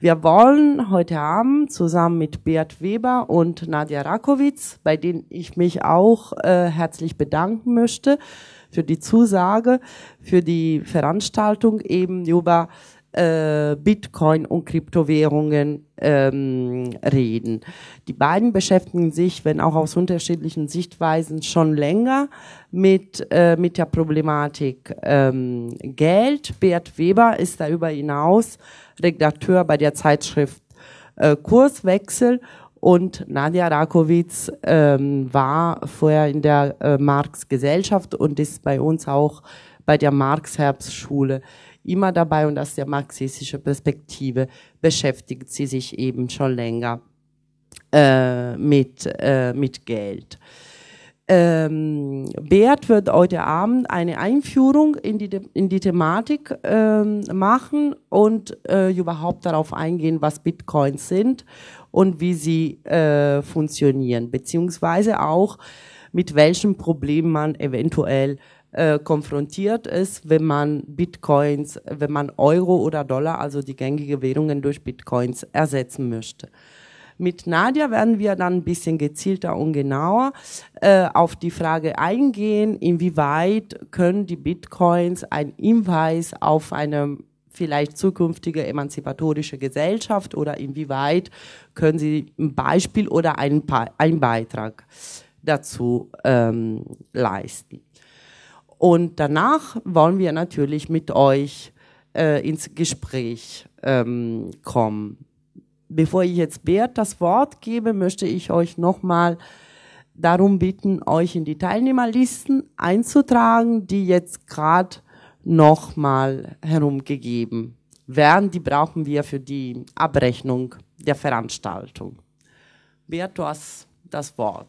Wir wollen heute Abend zusammen mit Beat Weber und Nadja Rakowitz, bei denen ich mich auch äh, herzlich bedanken möchte für die Zusage, für die Veranstaltung eben über äh, Bitcoin und Kryptowährungen ähm, reden. Die beiden beschäftigen sich, wenn auch aus unterschiedlichen Sichtweisen, schon länger mit, äh, mit der Problematik ähm, Geld. Bert Weber ist darüber hinaus Redakteur bei der Zeitschrift äh, Kurswechsel und Nadja Rakowitz ähm, war vorher in der äh, Marx Gesellschaft und ist bei uns auch bei der Marx Herbstschule immer dabei und aus der marxistischen Perspektive beschäftigt sie sich eben schon länger äh, mit, äh, mit Geld. Ähm, Bert wird heute Abend eine Einführung in die, in die Thematik ähm, machen und äh, überhaupt darauf eingehen, was Bitcoins sind und wie sie äh, funktionieren, beziehungsweise auch mit welchen Problemen man eventuell äh, konfrontiert ist, wenn man Bitcoins, wenn man Euro oder Dollar, also die gängige Währungen durch Bitcoins ersetzen möchte. Mit Nadia werden wir dann ein bisschen gezielter und genauer äh, auf die Frage eingehen, inwieweit können die Bitcoins ein Hinweis auf eine vielleicht zukünftige emanzipatorische Gesellschaft oder inwieweit können sie ein Beispiel oder einen, pa einen Beitrag dazu ähm, leisten. Und danach wollen wir natürlich mit euch äh, ins Gespräch ähm, kommen. Bevor ich jetzt Bert das Wort gebe, möchte ich euch nochmal darum bitten, euch in die Teilnehmerlisten einzutragen, die jetzt gerade nochmal herumgegeben werden. Die brauchen wir für die Abrechnung der Veranstaltung. Bert, du hast das Wort.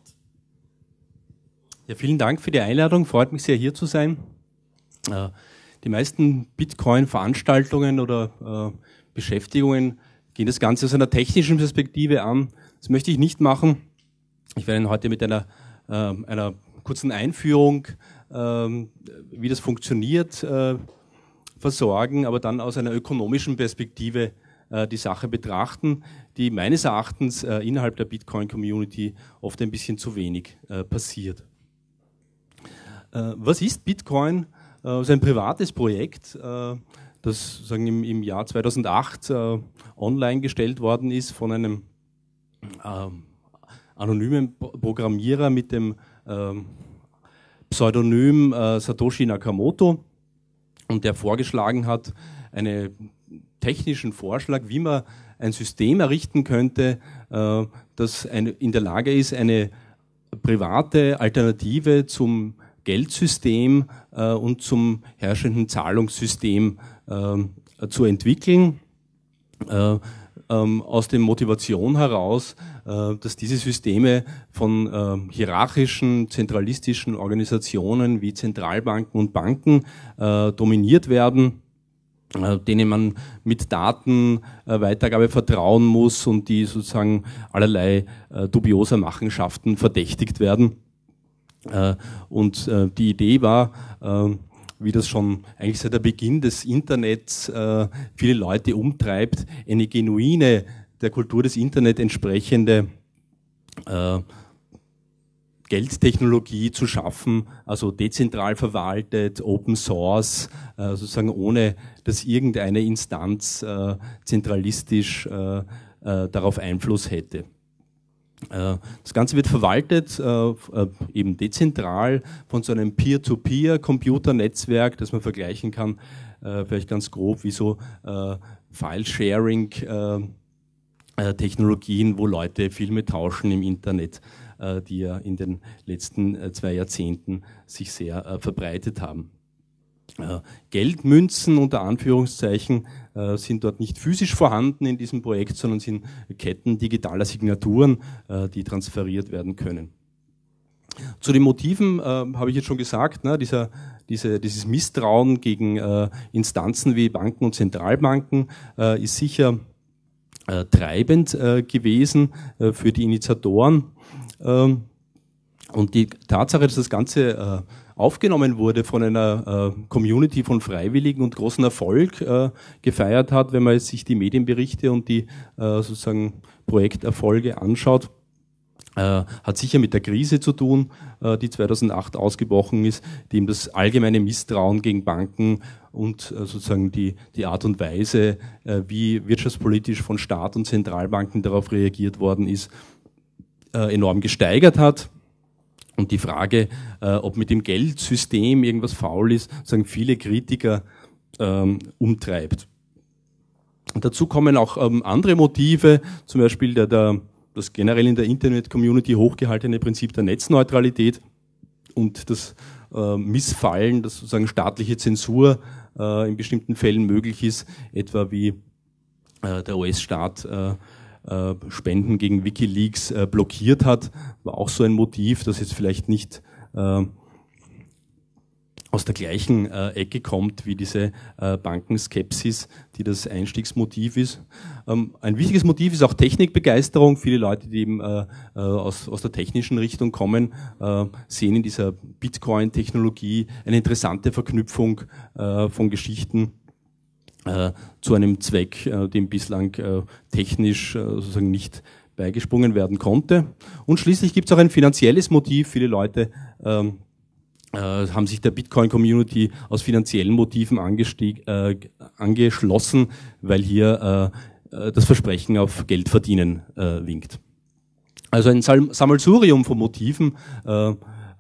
Ja, vielen Dank für die Einladung. Freut mich sehr, hier zu sein. Äh, die meisten Bitcoin-Veranstaltungen oder äh, Beschäftigungen gehen das Ganze aus einer technischen Perspektive an. Das möchte ich nicht machen. Ich werde Ihnen heute mit einer, äh, einer kurzen Einführung, ähm, wie das funktioniert, versorgen, aber dann aus einer ökonomischen Perspektive die Sache betrachten, die meines Erachtens innerhalb der Bitcoin-Community oft ein bisschen zu wenig passiert. Äh, was ist Bitcoin? Es äh, ist ein privates Projekt, äh, das sagen, im, im Jahr 2008 online gestellt worden ist von einem ähm, anonymen Programmierer mit dem ähm, Pseudonym Satoshi Nakamoto und der vorgeschlagen hat, einen technischen Vorschlag, wie man ein System errichten könnte, das in der Lage ist, eine private Alternative zum Geldsystem äh, und zum herrschenden Zahlungssystem äh, zu entwickeln. Äh, ähm, aus der Motivation heraus, äh, dass diese Systeme von äh, hierarchischen, zentralistischen Organisationen wie Zentralbanken und Banken äh, dominiert werden äh, denen man mit Daten äh, Weitergabe vertrauen muss und die sozusagen allerlei äh, dubioser Machenschaften verdächtigt werden äh, und äh, die Idee war, äh, wie das schon eigentlich seit der Beginn des Internets äh, viele Leute umtreibt, eine genuine, der Kultur des Internets entsprechende äh, Geldtechnologie zu schaffen, also dezentral verwaltet, Open Source, äh, sozusagen ohne, dass irgendeine Instanz äh, zentralistisch äh, darauf Einfluss hätte. Äh, das Ganze wird verwaltet, äh, äh, eben dezentral, von so einem Peer-to-Peer-Computernetzwerk, das man vergleichen kann, vielleicht ganz grob, wie so File-Sharing-Technologien, wo Leute Filme tauschen im Internet, die ja in den letzten zwei Jahrzehnten sich sehr verbreitet haben. Äh, Geldmünzen unter Anführungszeichen äh, sind dort nicht physisch vorhanden in diesem Projekt, sondern sind Ketten digitaler Signaturen, äh, die transferiert werden können. Zu den Motiven äh, habe ich jetzt schon gesagt, ne, dieser, diese, dieses Misstrauen gegen äh, Instanzen wie Banken und Zentralbanken äh, ist sicher treibend gewesen für die Initiatoren. Ähm, und die Tatsache, dass das Ganze aufgenommen wurde von einer äh, Community von Freiwilligen und großen Erfolg äh, gefeiert hat, wenn man sich die Medienberichte und die äh, sozusagen Projekterfolge anschaut. Äh, hat sicher mit der Krise zu tun, äh, die 2008 ausgebrochen ist, die eben das allgemeine Misstrauen gegen Banken und äh, sozusagen die, die Art und Weise, wie wirtschaftspolitisch von Staat und Zentralbanken darauf reagiert worden ist, enorm gesteigert hat. Und die Frage, äh, ob mit dem Geldsystem irgendwas faul ist, sagen viele Kritiker, ähm, umtreibt. Und dazu kommen auch ähm, andere Motive, zum Beispiel der, der, das generell in der Internet-Community hochgehaltene Prinzip der Netzneutralität und das äh, Missfallen, dass sozusagen staatliche Zensur äh, in bestimmten Fällen möglich ist, etwa wie äh, der US-Staat äh, äh, Spenden gegen Wikileaks äh, blockiert hat, war auch so ein Motiv, das jetzt vielleicht nicht äh, aus der gleichen äh, Ecke kommt wie diese äh, Bankenskepsis, die das Einstiegsmotiv ist. Ähm, ein wichtiges Motiv ist auch Technikbegeisterung. Viele Leute, die eben äh, äh aus, aus der technischen Richtung kommen, äh, sehen in dieser Bitcoin-Technologie eine interessante Verknüpfung äh, von Geschichten äh, zu einem Zweck, äh, dem bislang äh, technisch sozusagen nicht beigesprungen werden konnte. Und schließlich gibt es auch ein finanzielles Motiv. Viele Leute ähm, haben sich der Bitcoin-Community aus finanziellen Motiven angeschlossen, weil hier das Versprechen auf Geld verdienen winkt. Also ein Sammelsurium von Motiven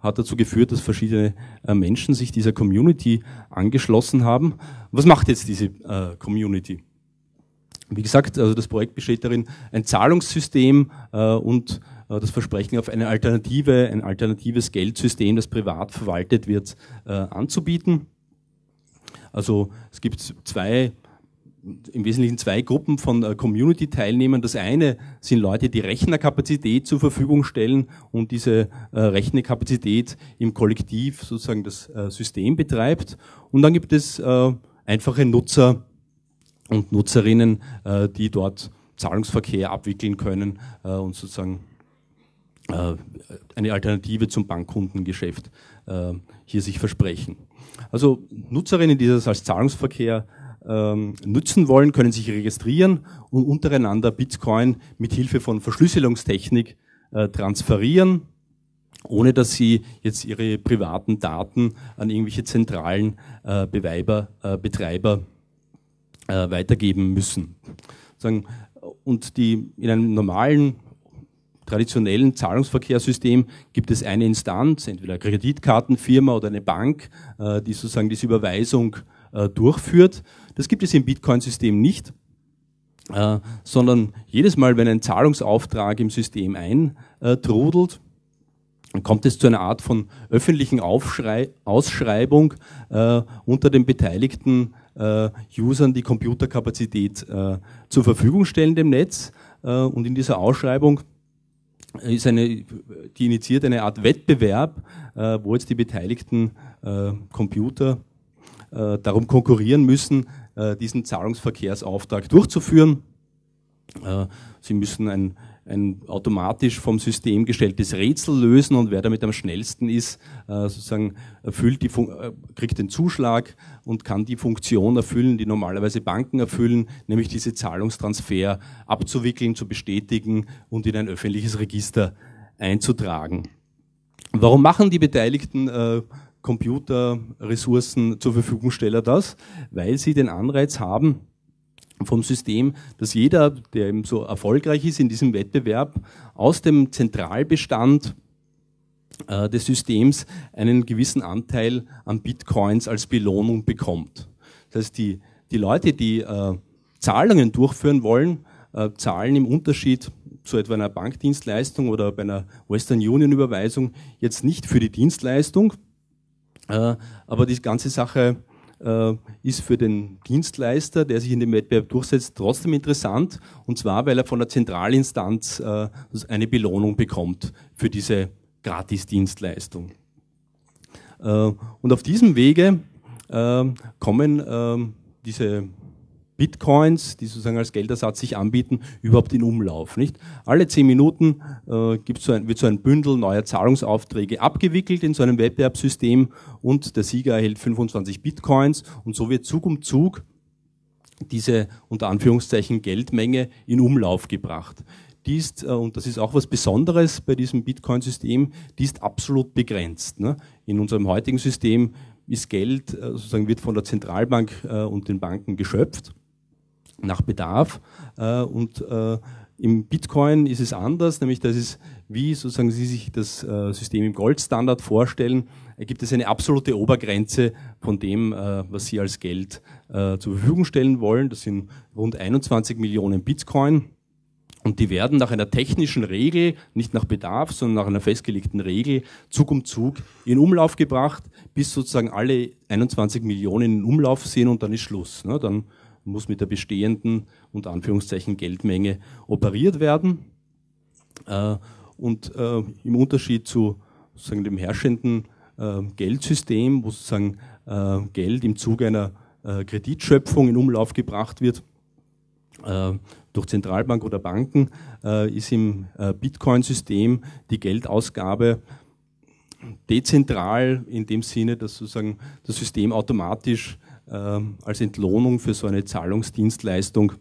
hat dazu geführt, dass verschiedene äh, Menschen sich dieser Community angeschlossen haben. Was macht jetzt diese äh, Community? Wie gesagt, also das Projekt besteht darin, ein Zahlungssystem äh, und das Versprechen auf eine Alternative, ein alternatives Geldsystem, das privat verwaltet wird, anzubieten. Also es gibt zwei im Wesentlichen zwei Gruppen von äh, Community-Teilnehmern. Das eine sind Leute, die Rechnerkapazität zur Verfügung stellen und diese äh, Rechnerkapazität im Kollektiv sozusagen das äh, System betreibt. Und dann gibt es einfache Nutzer und Nutzerinnen, die dort Zahlungsverkehr abwickeln können und sozusagen eine Alternative zum Bankkundengeschäft hier sich versprechen. Also Nutzerinnen, die das als Zahlungsverkehr ähm, nützen wollen, können sich registrieren und untereinander Bitcoin mit Hilfe von Verschlüsselungstechnik äh, transferieren, ohne dass sie jetzt ihre privaten Daten an irgendwelche zentralen äh, Beweiber, äh, Betreiber äh, weitergeben müssen. Sagen, und die in einem normalen traditionellen Zahlungsverkehrssystem gibt es eine Instanz, entweder eine Kreditkartenfirma oder eine Bank, äh, die sozusagen diese Überweisung äh, durchführt. Das gibt es im Bitcoin-System nicht, äh, sondern jedes Mal, wenn ein Zahlungsauftrag im System eintrudelt, kommt es zu einer Art von öffentlichen Aufschrei Ausschreibung äh, unter den beteiligten Usern, die Computerkapazität zur Verfügung stellen dem Netz. und in dieser Ausschreibung ist eine, die initiiert eine Art Wettbewerb, wo jetzt die beteiligten Computer äh, darum konkurrieren müssen, äh, diesen Zahlungsverkehrsauftrag durchzuführen. Äh, sie müssen ein, ein automatisch vom System gestelltes Rätsel lösen und wer damit am schnellsten ist, äh, sozusagen erfüllt die Fun äh, kriegt den Zuschlag und kann die Funktion erfüllen, die normalerweise Banken erfüllen, nämlich diese Zahlungstransfer abzuwickeln, zu bestätigen und in ein öffentliches Register einzutragen. Warum machen die Beteiligten äh, Computerressourcen zur Verfügung stelle das, weil sie den Anreiz haben, vom System, dass jeder, der eben so erfolgreich ist in diesem Wettbewerb, aus dem Zentralbestand äh, des Systems einen gewissen Anteil an Bitcoins als Belohnung bekommt. Das heißt, die, die Leute, die äh, Zahlungen durchführen wollen, äh, zahlen im Unterschied zu etwa einer Bankdienstleistung oder bei einer Western Union Überweisung jetzt nicht für die Dienstleistung, äh, aber die ganze Sache äh, ist für den Dienstleister, der sich in dem Wettbewerb durchsetzt, trotzdem interessant. Und zwar, weil er von der Zentralinstanz äh, eine Belohnung bekommt für diese Gratis-Dienstleistung. und auf diesem Wege kommen diese Bitcoins, die sozusagen als Geldersatz sich anbieten, überhaupt in Umlauf. Nicht? Alle zehn Minuten äh, gibt's so ein, wird so ein Bündel neuer Zahlungsaufträge abgewickelt in so einem Wettbewerbssystem und der Sieger erhält 25 Bitcoins und so wird Zug um Zug diese unter Anführungszeichen Geldmenge in Umlauf gebracht. Die ist, äh, und das ist auch was Besonderes bei diesem Bitcoin-System, die ist absolut begrenzt. Ne? In unserem heutigen System ist Geld äh, sozusagen wird von der Zentralbank äh, und den Banken geschöpft nach Bedarf. Äh, und äh, im Bitcoin ist es anders, nämlich dass es, wie sozusagen Sie sich das äh, System im Goldstandard vorstellen, gibt es eine absolute Obergrenze von dem, was Sie als Geld zur Verfügung stellen wollen. Das sind rund 21 Millionen Bitcoin. Und die werden nach einer technischen Regel, nicht nach Bedarf, sondern nach einer festgelegten Regel, Zug um Zug in Umlauf gebracht, bis sozusagen alle 21 Millionen in Umlauf sind und dann ist Schluss. Ne? Dann muss mit der bestehenden und Anführungszeichen Geldmenge operiert werden. Äh, und äh, im Unterschied zu sozusagen dem herrschenden äh, Geldsystem, wo sozusagen Geld im Zuge einer Kreditschöpfung in Umlauf gebracht wird, durch Zentralbank oder Banken, ist im Bitcoin-System die Geldausgabe dezentral in dem Sinne, dass sozusagen das System automatisch ähm, als Entlohnung für so eine Zahlungsdienstleistung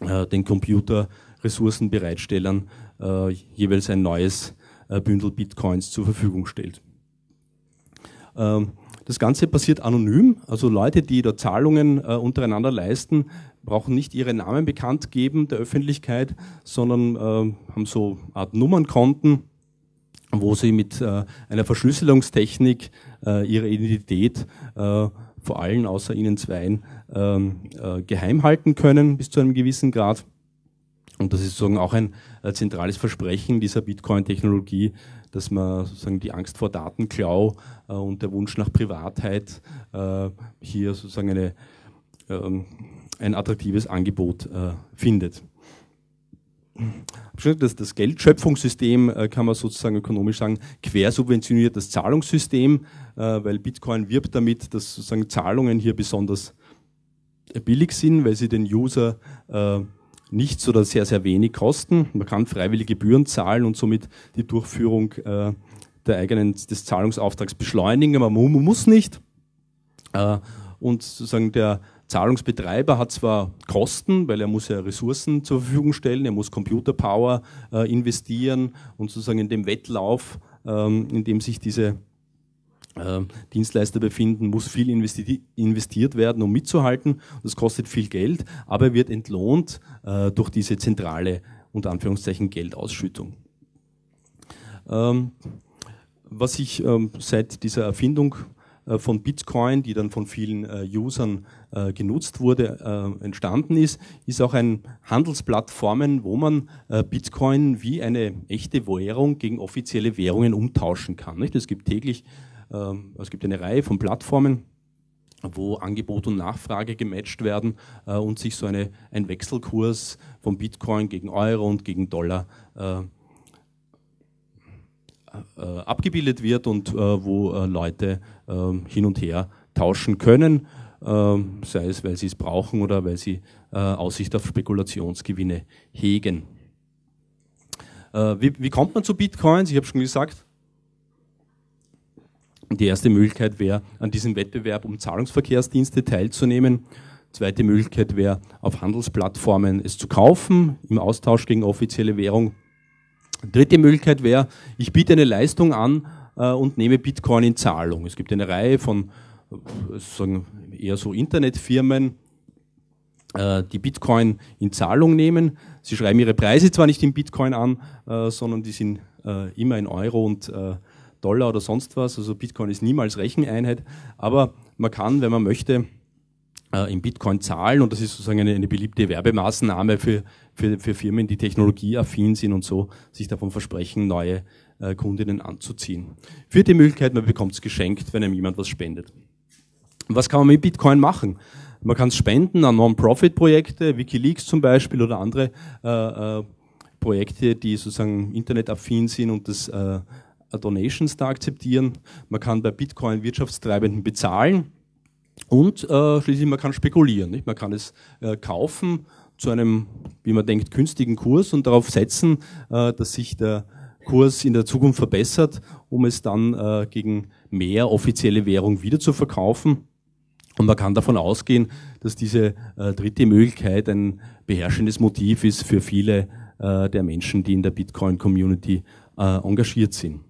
äh, den Computerressourcenbereitstellern äh, jeweils ein neues äh, Bündel Bitcoins zur Verfügung stellt. Ähm, das Ganze passiert anonym, also Leute, die da Zahlungen untereinander leisten, brauchen nicht ihre Namen bekannt geben der Öffentlichkeit, sondern haben so eine Art Nummernkonten, wo sie mit einer Verschlüsselungstechnik ihre Identität vor allen außer Ihnen zweien ähm, äh, geheim halten können bis zu einem gewissen Grad. Und das ist sozusagen auch ein äh, zentrales Versprechen dieser Bitcoin-Technologie, dass man sozusagen die Angst vor Datenklau äh, und der Wunsch nach Privatheit äh, hier sozusagen eine, ähm, ein attraktives Angebot äh, findet das, das Geldschöpfungssystem, äh, kann man sozusagen ökonomisch sagen, quersubventioniert das Zahlungssystem, äh, weil Bitcoin wirbt damit, dass sozusagen Zahlungen hier besonders äh, billig sind, weil sie den User äh, nichts oder sehr, sehr wenig kosten. Man kann freiwillige Gebühren zahlen und somit die Durchführung äh, der eigenen, des Zahlungsauftrags beschleunigen, aber man muss nicht. Äh, und sozusagen der Zahlungsbetreiber hat zwar Kosten, weil er muss ja Ressourcen zur Verfügung stellen, er muss Computerpower äh, investieren und sozusagen in dem Wettlauf, ähm, in dem sich diese äh, Dienstleister befinden, muss viel investi investiert werden, um mitzuhalten. Das kostet viel Geld, aber er wird entlohnt äh, durch diese zentrale, unter Anführungszeichen, Geldausschüttung. Ähm, was ich ähm, seit dieser Erfindung äh, von Bitcoin, die dann von vielen äh, Usern äh, genutzt wurde, entstanden ist, ist auch ein Handelsplattformen, wo man Bitcoin wie eine echte Währung gegen offizielle Währungen umtauschen kann. Es gibt täglich, ähm, es gibt eine Reihe von Plattformen, wo Angebot und Nachfrage gematcht werden und sich so eine, ein Wechselkurs von Bitcoin gegen Euro und gegen Dollar äh, abgebildet wird und äh, wo äh, Leute ähm, hin und her tauschen können, ähm, sei es, weil sie es brauchen oder weil sie Aussicht auf Spekulationsgewinne hegen. Wie, wie kommt man zu Bitcoins? Ich habe schon gesagt, die erste Möglichkeit wäre, an diesem Wettbewerb um Zahlungsverkehrsdienste teilzunehmen. Zweite Möglichkeit wäre, auf Handelsplattformen es zu kaufen, im Austausch gegen offizielle Währung. Dritte Möglichkeit wäre, ich biete eine Leistung an äh, und nehme Bitcoin in Zahlung. Es gibt eine Reihe von äh, sagen, eher so Internetfirmen, äh, die Bitcoin in Zahlung nehmen. Sie schreiben ihre Preise zwar nicht in Bitcoin an, äh, sondern die sind äh, immer in Euro und äh, Dollar oder sonst was. Also Bitcoin ist niemals Recheneinheit, aber man kann, wenn man möchte, äh, in Bitcoin zahlen und das ist sozusagen eine, eine beliebte Werbemaßnahme für, für, für, Firmen, die technologieaffin sind und so sich davon versprechen, neue äh, Kundinnen anzuziehen. Für die Möglichkeit, man bekommt es geschenkt, wenn einem jemand was spendet. Was kann man mit Bitcoin machen? Man kann es spenden an Non-Profit-Projekte, Wikileaks zum Beispiel oder andere äh, äh, Projekte, die sozusagen internetaffin sind und das äh, Donations da akzeptieren. Man kann bei Bitcoin Wirtschaftstreibenden bezahlen und äh, schließlich, man kann spekulieren. Nicht? Man kann es äh, kaufen zu einem, wie man denkt, günstigen Kurs und darauf setzen, äh, dass sich der Kurs in der Zukunft verbessert, um es dann äh, gegen mehr offizielle Währung wieder zu verkaufen. Und man kann davon ausgehen, dass diese äh, dritte Möglichkeit ein beherrschendes Motiv ist für viele äh, der Menschen, die in der Bitcoin-Community äh, engagiert sind.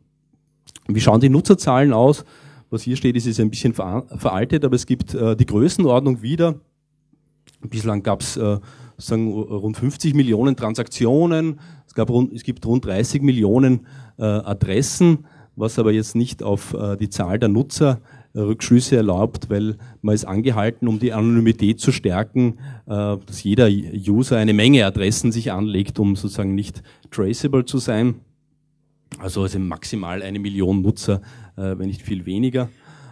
Wie schauen die Nutzerzahlen aus? was hier steht, ist, ist ein bisschen veraltet, aber es gibt äh, die Größenordnung wieder. Bislang gab es äh, rund 50 Millionen Transaktionen, es, gab rund, es gibt rund 30 Millionen äh, Adressen, was aber jetzt nicht auf äh, die Zahl der Nutzer äh, Rückschlüsse erlaubt, weil man ist angehalten, um die Anonymität zu stärken, äh, dass jeder User eine Menge Adressen sich anlegt, um sozusagen nicht traceable zu sein. Also, also maximal eine Million Nutzer äh, wenn nicht viel weniger.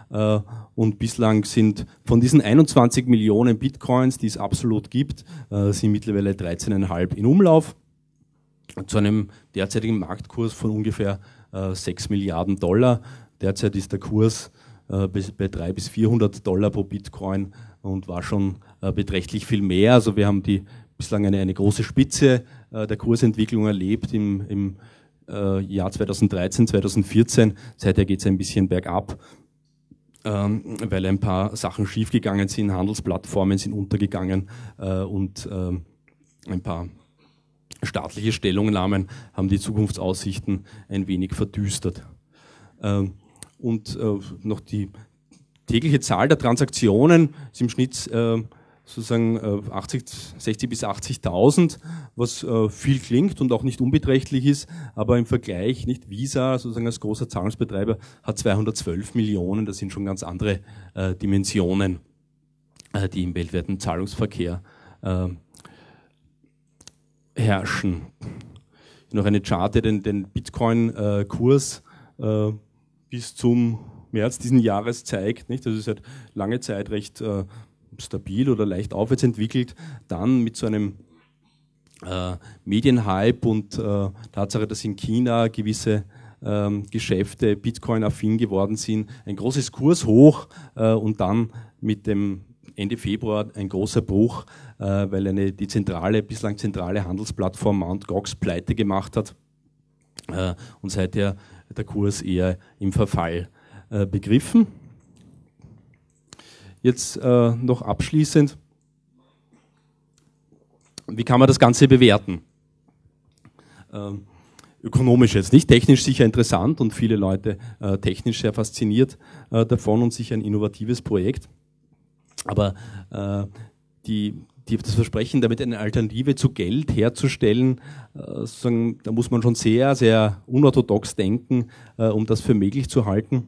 Äh, und bislang sind von diesen 21 Millionen Bitcoins, die es absolut gibt, äh, sind mittlerweile 13,5 in Umlauf zu einem derzeitigen Marktkurs von ungefähr 6 Milliarden Dollar. Derzeit ist der Kurs bei 300 bis 400 Dollar pro Bitcoin und war schon beträchtlich viel mehr. Also wir haben die bislang eine, eine große Spitze der Kursentwicklung erlebt im, im äh, Jahr 2013, 2014. Seither geht es ein bisschen bergab, ähm, weil ein paar Sachen schiefgegangen sind, Handelsplattformen sind untergegangen äh, und ähm, ein paar staatliche Stellungnahmen haben die Zukunftsaussichten ein wenig verdüstert. Ähm, und äh, noch die tägliche Zahl der Transaktionen ist im Schnitt äh, sozusagen 80, äh, 60 bis 80.000, was äh, viel klingt und auch nicht unbeträchtlich ist, aber im Vergleich nicht Visa sozusagen als großer Zahlungsbetreiber hat 212 Millionen, das sind schon ganz andere äh, Dimensionen, äh, die im weltweiten Zahlungsverkehr äh, herrschen. Noch eine Charte, den, den Bitcoin-Kurs äh, bis zum März diesen Jahres zeigt, nicht? Das ist seit halt lange Zeit recht stabil oder leicht aufwärts entwickelt, dann mit so einem äh, Medienhype und äh, Tatsache, dass in China gewisse ähm, Geschäfte Bitcoin-affin geworden sind, ein großes Kurshoch äh, und dann mit dem Ende Februar ein großer Bruch, äh, weil eine, die zentrale, bislang zentrale Handelsplattform Mt. Gox pleite gemacht hat äh, und seither der Kurs eher im Verfall äh, begriffen. Jetzt äh, noch abschließend, wie kann man das Ganze bewerten? Ähm, ökonomisch jetzt nicht, technisch sicher interessant und viele Leute äh, technisch sehr fasziniert äh, davon und sicher ein innovatives Projekt. Aber äh, die, die, das Versprechen, damit eine Alternative zu Geld herzustellen, äh, da muss man schon sehr, sehr unorthodox denken, äh, um das für möglich zu halten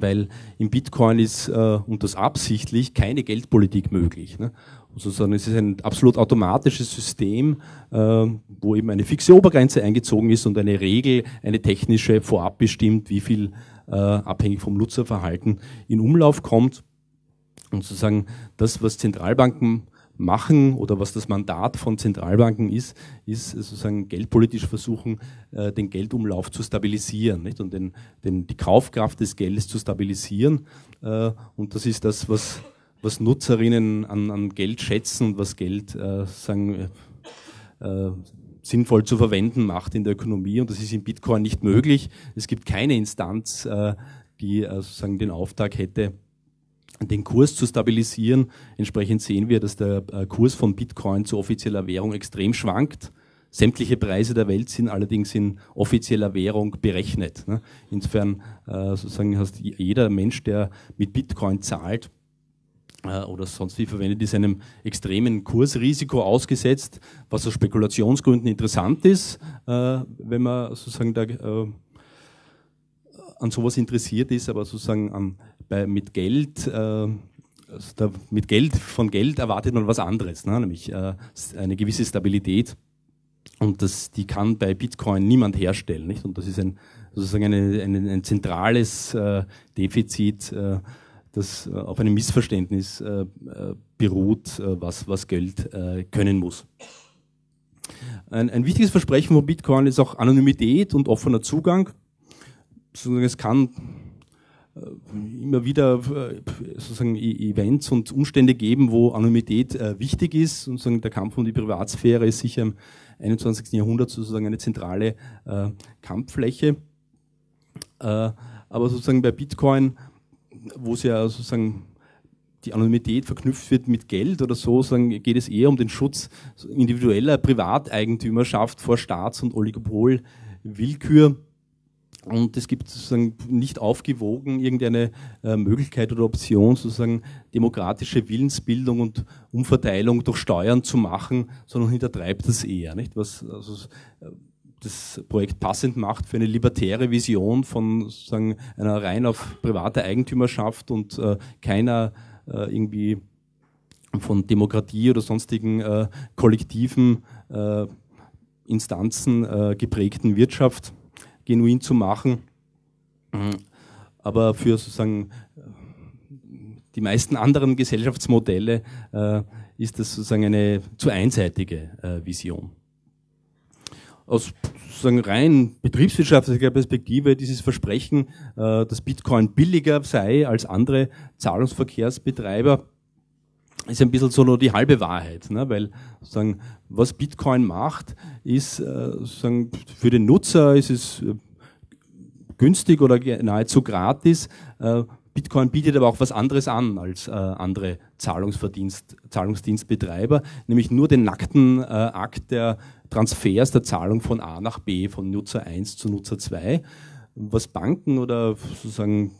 weil im Bitcoin ist, äh, und das absichtlich, keine Geldpolitik möglich. Ne? Sozusagen, es ist ein absolut automatisches System, äh, wo eben eine fixe Obergrenze eingezogen ist und eine Regel, eine technische, vorab bestimmt, wie viel äh, abhängig vom Nutzerverhalten in Umlauf kommt. Und sozusagen das, was Zentralbanken machen oder was das Mandat von Zentralbanken ist, ist sozusagen geldpolitisch versuchen, äh, den Geldumlauf zu stabilisieren nicht? und den, den, die Kaufkraft des Geldes zu stabilisieren. Äh, und das ist das, was, was Nutzerinnen an, an Geld schätzen und was Geld äh, sagen, sinnvoll zu verwenden macht in der Ökonomie. Und das ist in Bitcoin nicht möglich. Es gibt keine Instanz, die sozusagen den Auftrag hätte, den Kurs zu stabilisieren. Entsprechend sehen wir, dass der äh, Kurs von Bitcoin zu offizieller Währung extrem schwankt. Sämtliche Preise der Welt sind allerdings in offizieller Währung berechnet. Ne? Insofern äh, sozusagen hast jeder Mensch, der mit Bitcoin zahlt, äh, oder sonst wie verwendet, ist einem extremen Kursrisiko ausgesetzt, was aus Spekulationsgründen interessant ist, wenn man sozusagen da, an sowas interessiert ist, aber sozusagen an bei, mit Geld, äh, also da, mit Geld, von Geld erwartet man was anderes, ne? nämlich äh, eine gewisse Stabilität. Und das, die kann bei Bitcoin niemand herstellen. Nicht? Und das ist ein, sozusagen eine, eine, ein zentrales äh, Defizit, äh, das äh, auf einem Missverständnis äh, äh beruht, äh, was, was Geld können muss. Ein, ein wichtiges Versprechen von Bitcoin ist auch Anonymität und offener Zugang. Es kann äh, immer wieder äh, sozusagen e-, Events und Umstände geben, wo Anonymität äh, wichtig ist. Und sozusagen der Kampf um die Privatsphäre ist sicher im 21. Jahrhundert sozusagen eine zentrale Kampffläche. Aber sozusagen bei Bitcoin, wo es ja sozusagen die Anonymität verknüpft wird mit Geld oder so, geht es eher um den Schutz individueller Privateigentümerschaft vor Staats- und Oligopolwillkür. Und es gibt sozusagen nicht aufgewogen irgendeine äh, Möglichkeit oder Option, sozusagen demokratische Willensbildung und Umverteilung durch Steuern zu machen, sondern hintertreibt das eher, nicht? Was also, äh, das Projekt passend macht für eine libertäre Vision von sozusagen einer rein auf private Eigentümerschaft und äh, keiner äh, irgendwie von Demokratie oder sonstigen äh, kollektiven äh, Instanzen geprägten Wirtschaft genuin zu machen. Mhm. Aber für sozusagen die meisten anderen Gesellschaftsmodelle äh, ist das sozusagen eine zu einseitige äh, Vision. Aus sozusagen rein betriebswirtschaftlicher Perspektive dieses Versprechen, äh, dass Bitcoin billiger sei als andere Zahlungsverkehrsbetreiber, ist ein bisschen so nur die halbe Wahrheit, ne? weil sozusagen, was Bitcoin macht, ist äh, sozusagen, für den Nutzer ist es äh, günstig oder nahezu gratis. Äh, Bitcoin bietet aber auch was anderes an als andere Zahlungsverdienst, Zahlungsdienstbetreiber, nämlich nur den nackten Akt der Transfers, der Zahlung von A nach B, von Nutzer 1 zu Nutzer 2 was Banken oder sozusagen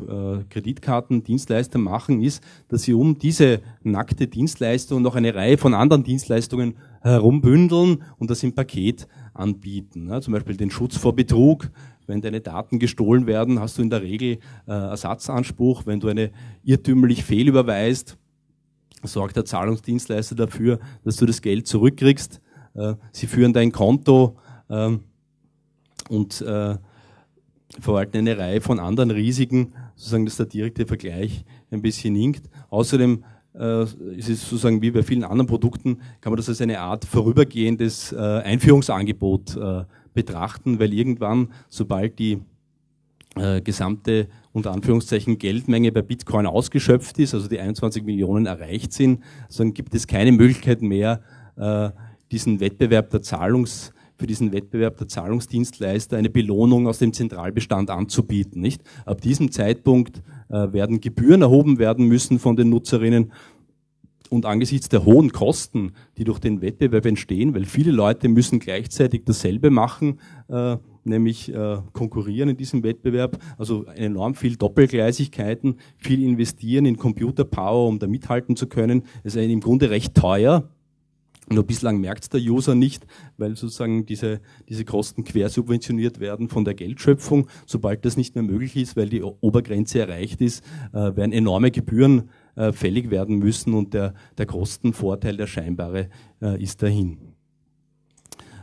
äh, Kreditkartendienstleister machen, ist, dass sie um diese nackte Dienstleistung noch eine Reihe von anderen Dienstleistungen herumbündeln und das im Paket anbieten. Ja, ne? zum Beispiel den Schutz vor Betrug. Wenn deine Daten gestohlen werden, hast du in der Regel äh, Ersatzanspruch. Wenn du eine irrtümlich fehlüberweist, sorgt der Zahlungsdienstleister dafür, dass du das Geld zurückkriegst. Äh, sie führen dein Konto äh, und äh, verwalten eine Reihe von anderen Risiken, sozusagen, dass der direkte Vergleich ein bisschen hinkt. Außerdem äh, ist es sozusagen wie bei vielen anderen Produkten, kann man das als eine Art vorübergehendes äh, Einführungsangebot äh, betrachten, weil irgendwann, sobald die äh, gesamte unter Anführungszeichen Geldmenge bei Bitcoin ausgeschöpft ist, also die 21 Millionen erreicht sind, dann gibt es keine Möglichkeit mehr, äh, diesen Wettbewerb der Zahlungs- für diesen Wettbewerb der Zahlungsdienstleister eine Belohnung aus dem Zentralbestand anzubieten. Nicht? Ab diesem Zeitpunkt äh, werden Gebühren erhoben werden müssen von den Nutzerinnen und angesichts der hohen Kosten, die durch den Wettbewerb entstehen, weil viele Leute müssen gleichzeitig dasselbe machen, äh, nämlich äh, konkurrieren in diesem Wettbewerb, also enorm viel Doppelgleisigkeiten, viel investieren in Computerpower, um da mithalten zu können. ist im Grunde recht teuer, nur bislang merkt der User nicht, weil sozusagen diese, diese Kosten quersubventioniert werden von der Geldschöpfung. Sobald das nicht mehr möglich ist, weil die Obergrenze erreicht ist, äh, werden enorme Gebühren äh, fällig werden müssen und der, der Kostenvorteil, der scheinbare, äh, ist dahin.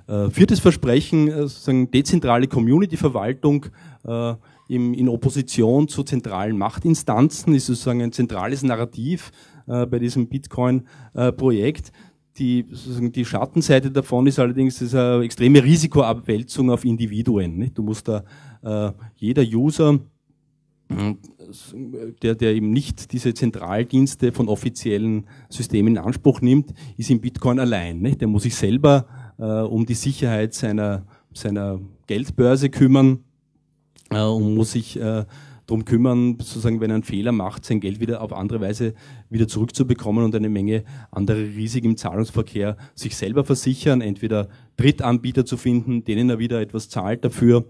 Äh, viertes Versprechen, äh, sozusagen dezentrale Community-Verwaltung äh, im, in Opposition zu zentralen Machtinstanzen, ist sozusagen ein zentrales Narrativ bei diesem Bitcoin-Projekt die, sozusagen die Schattenseite davon ist allerdings ist eine extreme Risikoabwälzung auf Individuen. Nicht? Du musst da äh, jeder User, äh, der, der eben nicht diese Zentraldienste von offiziellen Systemen in Anspruch nimmt, ist im Bitcoin allein. Nicht? Der muss sich selber äh, um die Sicherheit seiner, seiner Geldbörse kümmern äh, und muss sich äh, darum kümmern, sozusagen, wenn er einen Fehler macht, sein Geld wieder auf andere Weise wieder zurückzubekommen und eine Menge andere Risiken im Zahlungsverkehr sich selber versichern, entweder Drittanbieter zu finden, denen er wieder etwas zahlt dafür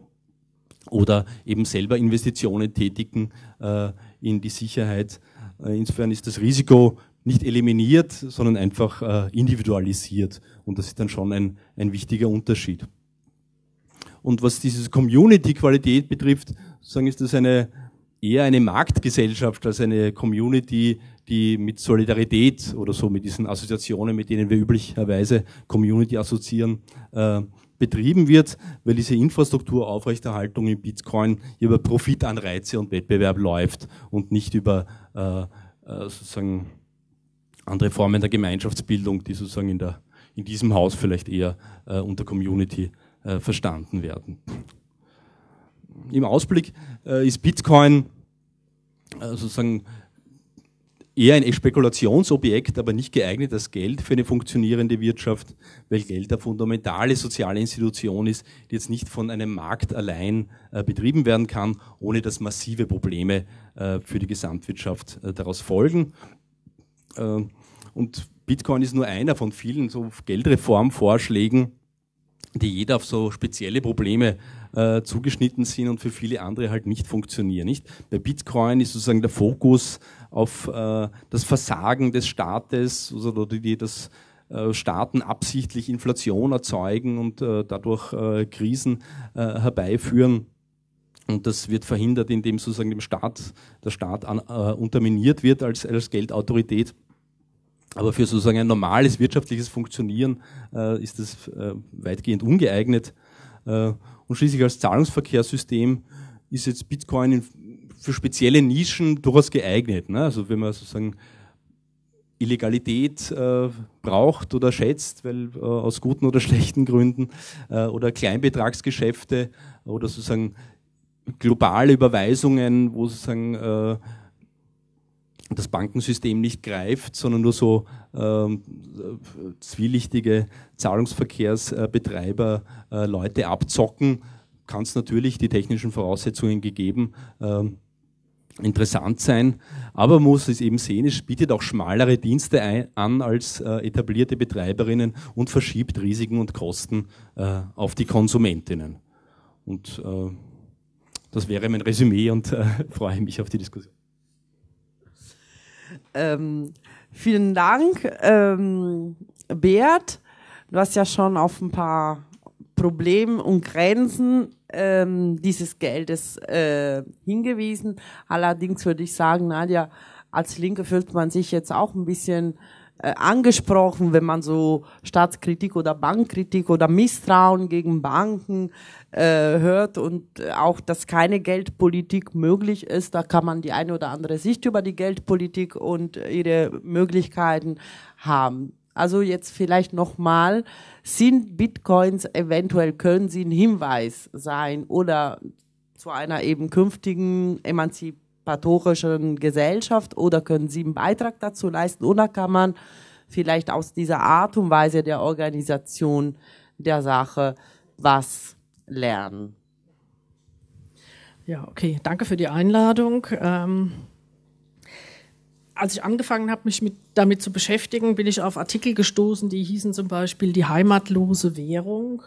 oder eben selber Investitionen tätigen äh, in die Sicherheit. Äh, insofern ist das Risiko nicht eliminiert, sondern einfach äh, individualisiert. Und das ist dann schon ein, ein wichtiger Unterschied. Und was diese Community-Qualität betrifft, sagen ist das eine, eher eine Marktgesellschaft als eine Community, die mit Solidarität oder so mit diesen Assoziationen, mit denen wir üblicherweise Community assoziieren, äh, betrieben wird, weil diese Infrastrukturaufrechterhaltung in Bitcoin über Profitanreize und Wettbewerb läuft und nicht über äh, äh, sozusagen andere Formen der Gemeinschaftsbildung, die sozusagen in, der, in diesem Haus vielleicht eher äh, unter Community äh, verstanden werden. Im Ausblick äh, ist Bitcoin äh, sozusagen eher ein Spekulationsobjekt, aber nicht geeignet als Geld für eine funktionierende Wirtschaft, weil Geld eine fundamentale soziale Institution ist, die jetzt nicht von einem Markt allein äh, betrieben werden kann, ohne dass massive Probleme äh, für die Gesamtwirtschaft äh, daraus folgen. und Bitcoin ist nur einer von vielen so Geldreformvorschlägen, die jeder auf so spezielle Probleme zugeschnitten sind und für viele andere halt nicht funktionieren. Nicht? Bei Bitcoin ist sozusagen der Fokus auf äh, das Versagen des Staates oder also die das äh, Staaten absichtlich Inflation erzeugen und äh, dadurch äh, Krisen herbeiführen. Und das wird verhindert, indem sozusagen dem Staat, der Staat an, unterminiert wird als, als Geldautorität. Aber für sozusagen ein normales wirtschaftliches Funktionieren ist das weitgehend ungeeignet. und schließlich als Zahlungsverkehrssystem ist jetzt Bitcoin in für spezielle Nischen durchaus geeignet. Ne? Also wenn man sozusagen Illegalität äh, braucht oder schätzt, weil äh, aus guten oder schlechten Gründen äh, oder Kleinbetragsgeschäfte oder sozusagen globale Überweisungen, wo sozusagen äh, das Bankensystem nicht greift, sondern nur so ähm, zwielichtige Zahlungsverkehrsbetreiber äh, Leute abzocken, kann es natürlich die technischen Voraussetzungen gegeben ähm, interessant sein. Aber man muss es eben sehen, es bietet auch schmalere Dienste an als äh, etablierte Betreiberinnen und verschiebt Risiken und Kosten äh, auf die Konsumentinnen. Und äh, das wäre mein Resümee und äh, freue mich auf die Diskussion. Ähm, vielen Dank, ähm, Bert. Du hast ja schon auf ein paar Probleme und Grenzen ähm, dieses Geldes äh, hingewiesen. Allerdings würde ich sagen, Nadja, als Linke fühlt man sich jetzt auch ein bisschen äh, angesprochen, wenn man so Staatskritik oder Bankkritik oder Misstrauen gegen Banken äh, hört und auch, dass keine Geldpolitik möglich ist. Da kann man die eine oder andere Sicht über die Geldpolitik und ihre Möglichkeiten haben also jetzt vielleicht nochmal, sind Bitcoins eventuell, können sie ein Hinweis sein oder zu einer eben künftigen emanzipatorischen Gesellschaft oder können sie einen Beitrag dazu leisten oder kann man vielleicht aus dieser Art und Weise der Organisation der Sache was lernen? Ja, okay, danke für die Einladung. Ähm als ich angefangen habe, mich mit, damit zu beschäftigen, bin ich auf Artikel gestoßen, die hießen zum Beispiel die heimatlose Währung.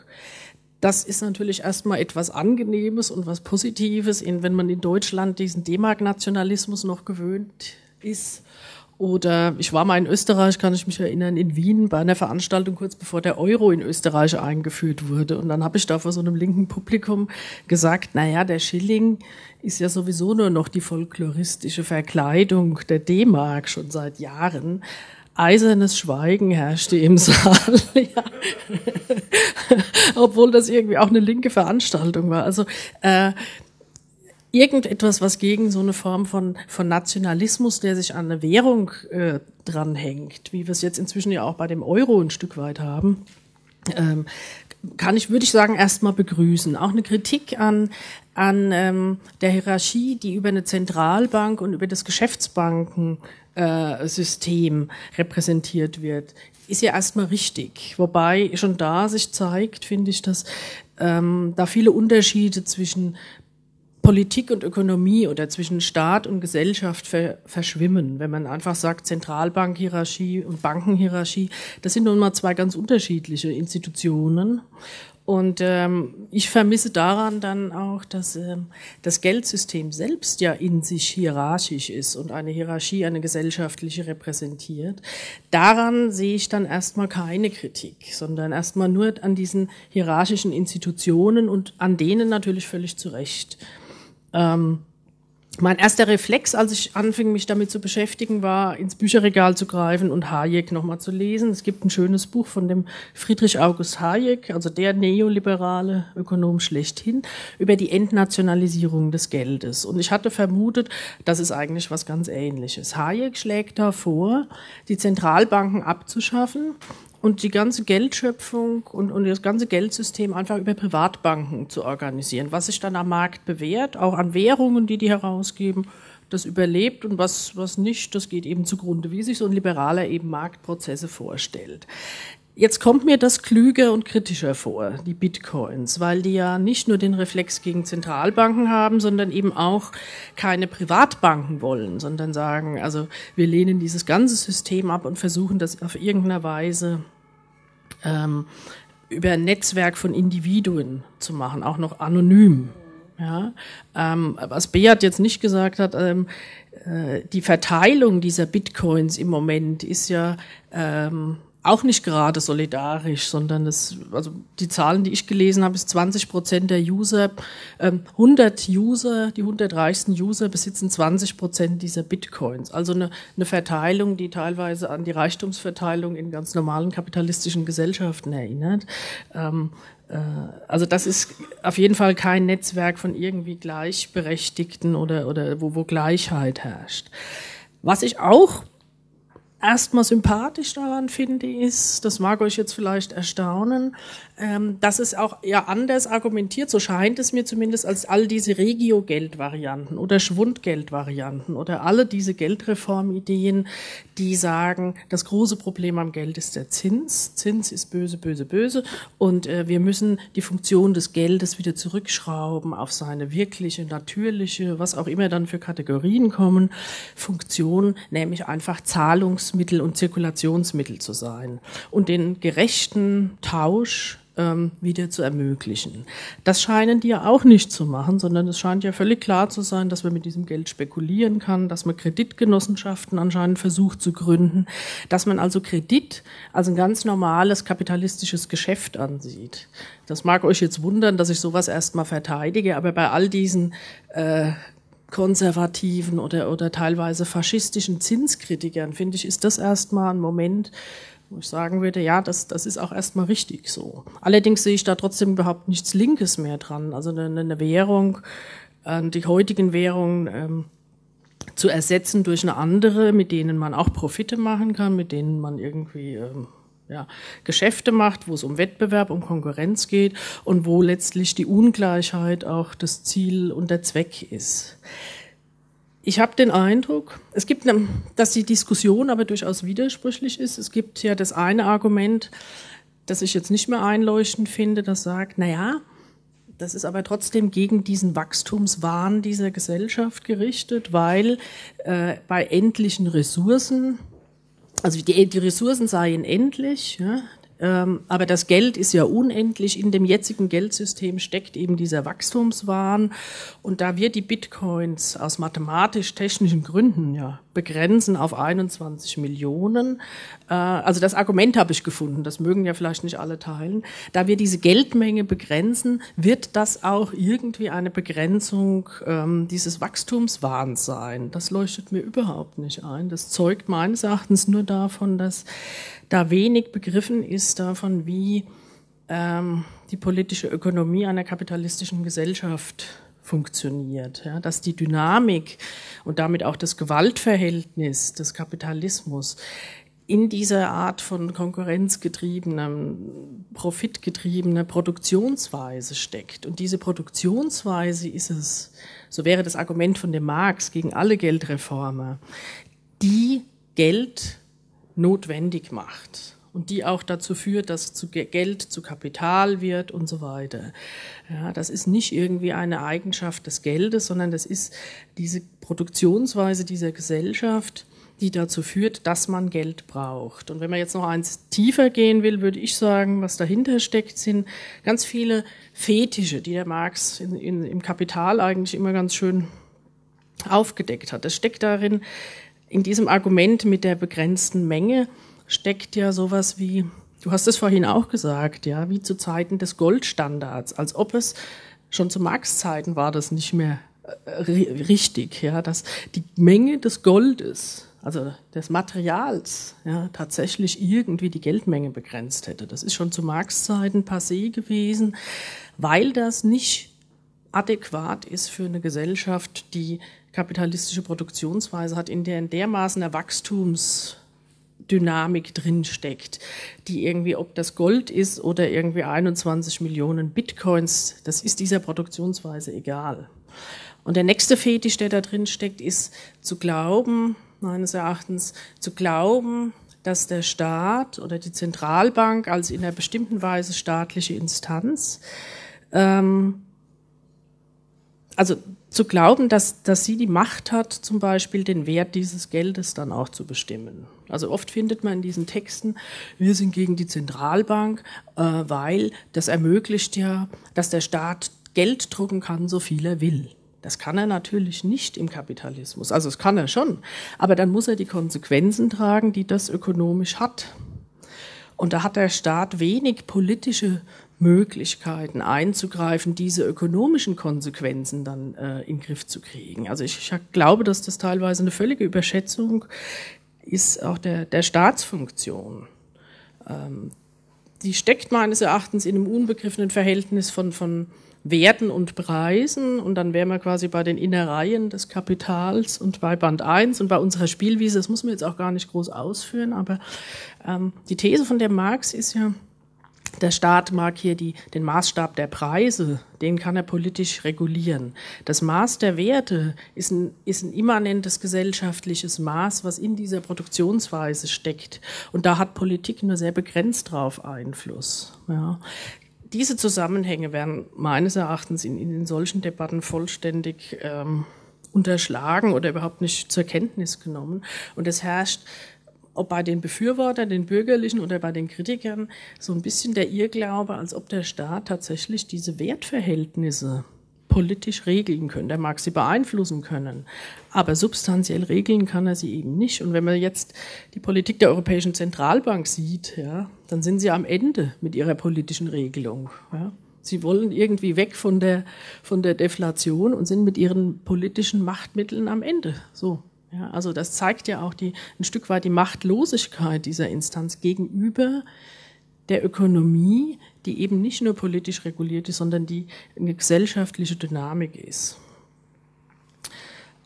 Das ist natürlich erstmal etwas Angenehmes und was Positives, wenn man in Deutschland diesen D-Mark-Nationalismus noch gewöhnt ist. Oder ich war mal in Österreich, kann ich mich erinnern, in Wien bei einer Veranstaltung kurz bevor der Euro in Österreich eingeführt wurde. Und dann habe ich da vor so einem linken Publikum gesagt, na ja, der Schilling ist ja sowieso nur noch die folkloristische Verkleidung der D-Mark schon seit Jahren. Eisernes Schweigen herrschte im Saal, ja. obwohl das irgendwie auch eine linke Veranstaltung war. Also äh, irgendetwas, was gegen so eine Form von, von Nationalismus, der sich an eine Währung äh, dranhängt, wie wir es jetzt inzwischen ja auch bei dem Euro ein Stück weit haben, ähm, kann ich, würde ich sagen, erstmal begrüßen. Auch eine Kritik an, an ähm, der Hierarchie, die über eine Zentralbank und über das Geschäftsbankensystem äh, repräsentiert wird, ist ja erstmal richtig. Wobei schon da sich zeigt, finde ich, dass ähm, da viele Unterschiede zwischen Politik und Ökonomie oder zwischen Staat und Gesellschaft ver verschwimmen, wenn man einfach sagt Zentralbankhierarchie und Bankenhierarchie. Das sind nun mal zwei ganz unterschiedliche Institutionen. Und ähm, ich vermisse daran dann auch, dass ähm, das Geldsystem selbst ja in sich hierarchisch ist und eine Hierarchie, eine gesellschaftliche repräsentiert. Daran sehe ich dann erstmal keine Kritik, sondern erstmal nur an diesen hierarchischen Institutionen und an denen natürlich völlig zu Recht ähm, mein erster Reflex, als ich anfing, mich damit zu beschäftigen, war, ins Bücherregal zu greifen und Hayek nochmal zu lesen. Es gibt ein schönes Buch von dem Friedrich August Hayek, also der neoliberale Ökonom schlechthin, über die Entnationalisierung des Geldes. Und ich hatte vermutet, das ist eigentlich was ganz Ähnliches. Hayek schlägt da vor, die Zentralbanken abzuschaffen und die ganze Geldschöpfung und, und das ganze Geldsystem einfach über Privatbanken zu organisieren. Was sich dann am Markt bewährt, auch an Währungen, die die herausgeben, das überlebt und was, was nicht, das geht eben zugrunde, wie sich so ein Liberaler eben Marktprozesse vorstellt. Jetzt kommt mir das klüger und kritischer vor, die Bitcoins, weil die ja nicht nur den Reflex gegen Zentralbanken haben, sondern eben auch keine Privatbanken wollen, sondern sagen, also wir lehnen dieses ganze System ab und versuchen das auf irgendeiner Weise ähm, über ein Netzwerk von Individuen zu machen, auch noch anonym. Ja, ähm, was Beat jetzt nicht gesagt hat, ähm, äh, die Verteilung dieser Bitcoins im Moment ist ja ähm, auch nicht gerade solidarisch, sondern es, also die Zahlen, die ich gelesen habe, ist 20 Prozent der User, 100 ähm, User, die 100 reichsten User besitzen 20 Prozent dieser Bitcoins. Also eine, eine Verteilung, die teilweise an die Reichtumsverteilung in ganz normalen kapitalistischen Gesellschaften erinnert. Ähm, äh, also das ist auf jeden Fall kein Netzwerk von irgendwie Gleichberechtigten oder, oder wo, wo Gleichheit herrscht. Was ich auch erstmal sympathisch daran finde, ist, das mag euch jetzt vielleicht erstaunen, ähm, dass es auch ja anders argumentiert, so scheint es mir zumindest, als all diese Regio-Geld-Varianten oder Schwundgeld-Varianten oder alle diese Geldreformideen, die sagen, das große Problem am Geld ist der Zins. Zins ist böse, böse, böse und äh, wir müssen die Funktion des Geldes wieder zurückschrauben auf seine wirkliche, natürliche, was auch immer dann für Kategorien kommen, Funktion, nämlich einfach Zahlungs Nahrungsmittel und Zirkulationsmittel zu sein und den gerechten Tausch ähm, wieder zu ermöglichen. Das scheinen die ja auch nicht zu machen, sondern es scheint ja völlig klar zu sein, dass man mit diesem Geld spekulieren kann, dass man Kreditgenossenschaften anscheinend versucht zu gründen, dass man also Kredit als ein ganz normales kapitalistisches Geschäft ansieht. Das mag euch jetzt wundern, dass ich sowas erstmal verteidige, aber bei all diesen äh, konservativen oder, oder teilweise faschistischen Zinskritikern, finde ich, ist das erstmal ein Moment, wo ich sagen würde, ja, das, das ist auch erstmal richtig so. Allerdings sehe ich da trotzdem überhaupt nichts Linkes mehr dran. Also eine, eine Währung, äh, die heutigen Währungen ähm, zu ersetzen durch eine andere, mit denen man auch Profite machen kann, mit denen man irgendwie ähm, ja, Geschäfte macht, wo es um Wettbewerb, um Konkurrenz geht und wo letztlich die Ungleichheit auch das Ziel und der Zweck ist. Ich habe den Eindruck, es gibt, dass die Diskussion aber durchaus widersprüchlich ist. Es gibt ja das eine Argument, das ich jetzt nicht mehr einleuchtend finde, das sagt, na ja, das ist aber trotzdem gegen diesen Wachstumswahn dieser Gesellschaft gerichtet, weil äh, bei endlichen Ressourcen also die, die Ressourcen seien endlich, ja, ähm, aber das Geld ist ja unendlich. In dem jetzigen Geldsystem steckt eben dieser Wachstumswahn. Und da wir die Bitcoins aus mathematisch-technischen Gründen ja begrenzen auf 21 Millionen, äh, also das Argument habe ich gefunden, das mögen ja vielleicht nicht alle teilen, da wir diese Geldmenge begrenzen, wird das auch irgendwie eine Begrenzung ähm, dieses Wachstumswahns sein. Das leuchtet mir überhaupt nicht ein. Das zeugt meines Erachtens nur davon, dass da wenig begriffen ist davon, wie ähm, die politische Ökonomie einer kapitalistischen Gesellschaft funktioniert, ja, dass die Dynamik und damit auch das Gewaltverhältnis des Kapitalismus in dieser Art von konkurrenzgetriebenem, profitgetriebener Produktionsweise steckt. Und diese Produktionsweise ist es, so wäre das Argument von dem Marx gegen alle Geldreformer, die Geld notwendig macht und die auch dazu führt, dass zu Geld zu Kapital wird und so weiter. Ja, das ist nicht irgendwie eine Eigenschaft des Geldes, sondern das ist diese Produktionsweise dieser Gesellschaft, die dazu führt, dass man Geld braucht. Und wenn man jetzt noch eins tiefer gehen will, würde ich sagen, was dahinter steckt, sind ganz viele Fetische, die der Marx in, in, im Kapital eigentlich immer ganz schön aufgedeckt hat. Das steckt darin, in diesem Argument mit der begrenzten Menge steckt ja sowas wie, du hast es vorhin auch gesagt, ja, wie zu Zeiten des Goldstandards, als ob es schon zu Marx Zeiten war das nicht mehr äh, richtig, ja, dass die Menge des Goldes, also des Materials, ja, tatsächlich irgendwie die Geldmenge begrenzt hätte. Das ist schon zu Marx Zeiten passé gewesen, weil das nicht adäquat ist für eine Gesellschaft, die kapitalistische Produktionsweise hat, in der in dermaßen der Wachstums Dynamik drinsteckt, die irgendwie, ob das Gold ist oder irgendwie 21 Millionen Bitcoins, das ist dieser Produktionsweise egal. Und der nächste Fetisch, der da drinsteckt, ist zu glauben, meines Erachtens, zu glauben, dass der Staat oder die Zentralbank als in einer bestimmten Weise staatliche Instanz, ähm, also zu glauben, dass, dass sie die Macht hat, zum Beispiel den Wert dieses Geldes dann auch zu bestimmen. Also oft findet man in diesen Texten, wir sind gegen die Zentralbank, äh, weil das ermöglicht ja, dass der Staat Geld drucken kann, so viel er will. Das kann er natürlich nicht im Kapitalismus. Also es kann er schon, aber dann muss er die Konsequenzen tragen, die das ökonomisch hat. Und da hat der Staat wenig politische Möglichkeiten einzugreifen, diese ökonomischen Konsequenzen dann äh, in den Griff zu kriegen. Also ich, ich glaube, dass das teilweise eine völlige Überschätzung ist auch der, der Staatsfunktion. Ähm, die steckt meines Erachtens in einem unbegriffenen Verhältnis von, von Werten und Preisen und dann wären wir quasi bei den Innereien des Kapitals und bei Band 1 und bei unserer Spielwiese. Das muss man jetzt auch gar nicht groß ausführen, aber ähm, die These von der Marx ist ja, der Staat mag hier die, den Maßstab der Preise, den kann er politisch regulieren. Das Maß der Werte ist ein, ist ein immanentes gesellschaftliches Maß, was in dieser Produktionsweise steckt. Und da hat Politik nur sehr begrenzt drauf Einfluss. Ja. Diese Zusammenhänge werden meines Erachtens in, in solchen Debatten vollständig ähm, unterschlagen oder überhaupt nicht zur Kenntnis genommen. Und es herrscht ob bei den Befürwortern, den Bürgerlichen oder bei den Kritikern so ein bisschen der Irrglaube, als ob der Staat tatsächlich diese Wertverhältnisse politisch regeln können. Der mag sie beeinflussen können, aber substanziell regeln kann er sie eben nicht. Und wenn man jetzt die Politik der Europäischen Zentralbank sieht, ja, dann sind sie am Ende mit ihrer politischen Regelung. Ja. Sie wollen irgendwie weg von der, von der Deflation und sind mit ihren politischen Machtmitteln am Ende. So. Ja, also das zeigt ja auch die, ein Stück weit die Machtlosigkeit dieser Instanz gegenüber der Ökonomie, die eben nicht nur politisch reguliert ist, sondern die eine gesellschaftliche Dynamik ist.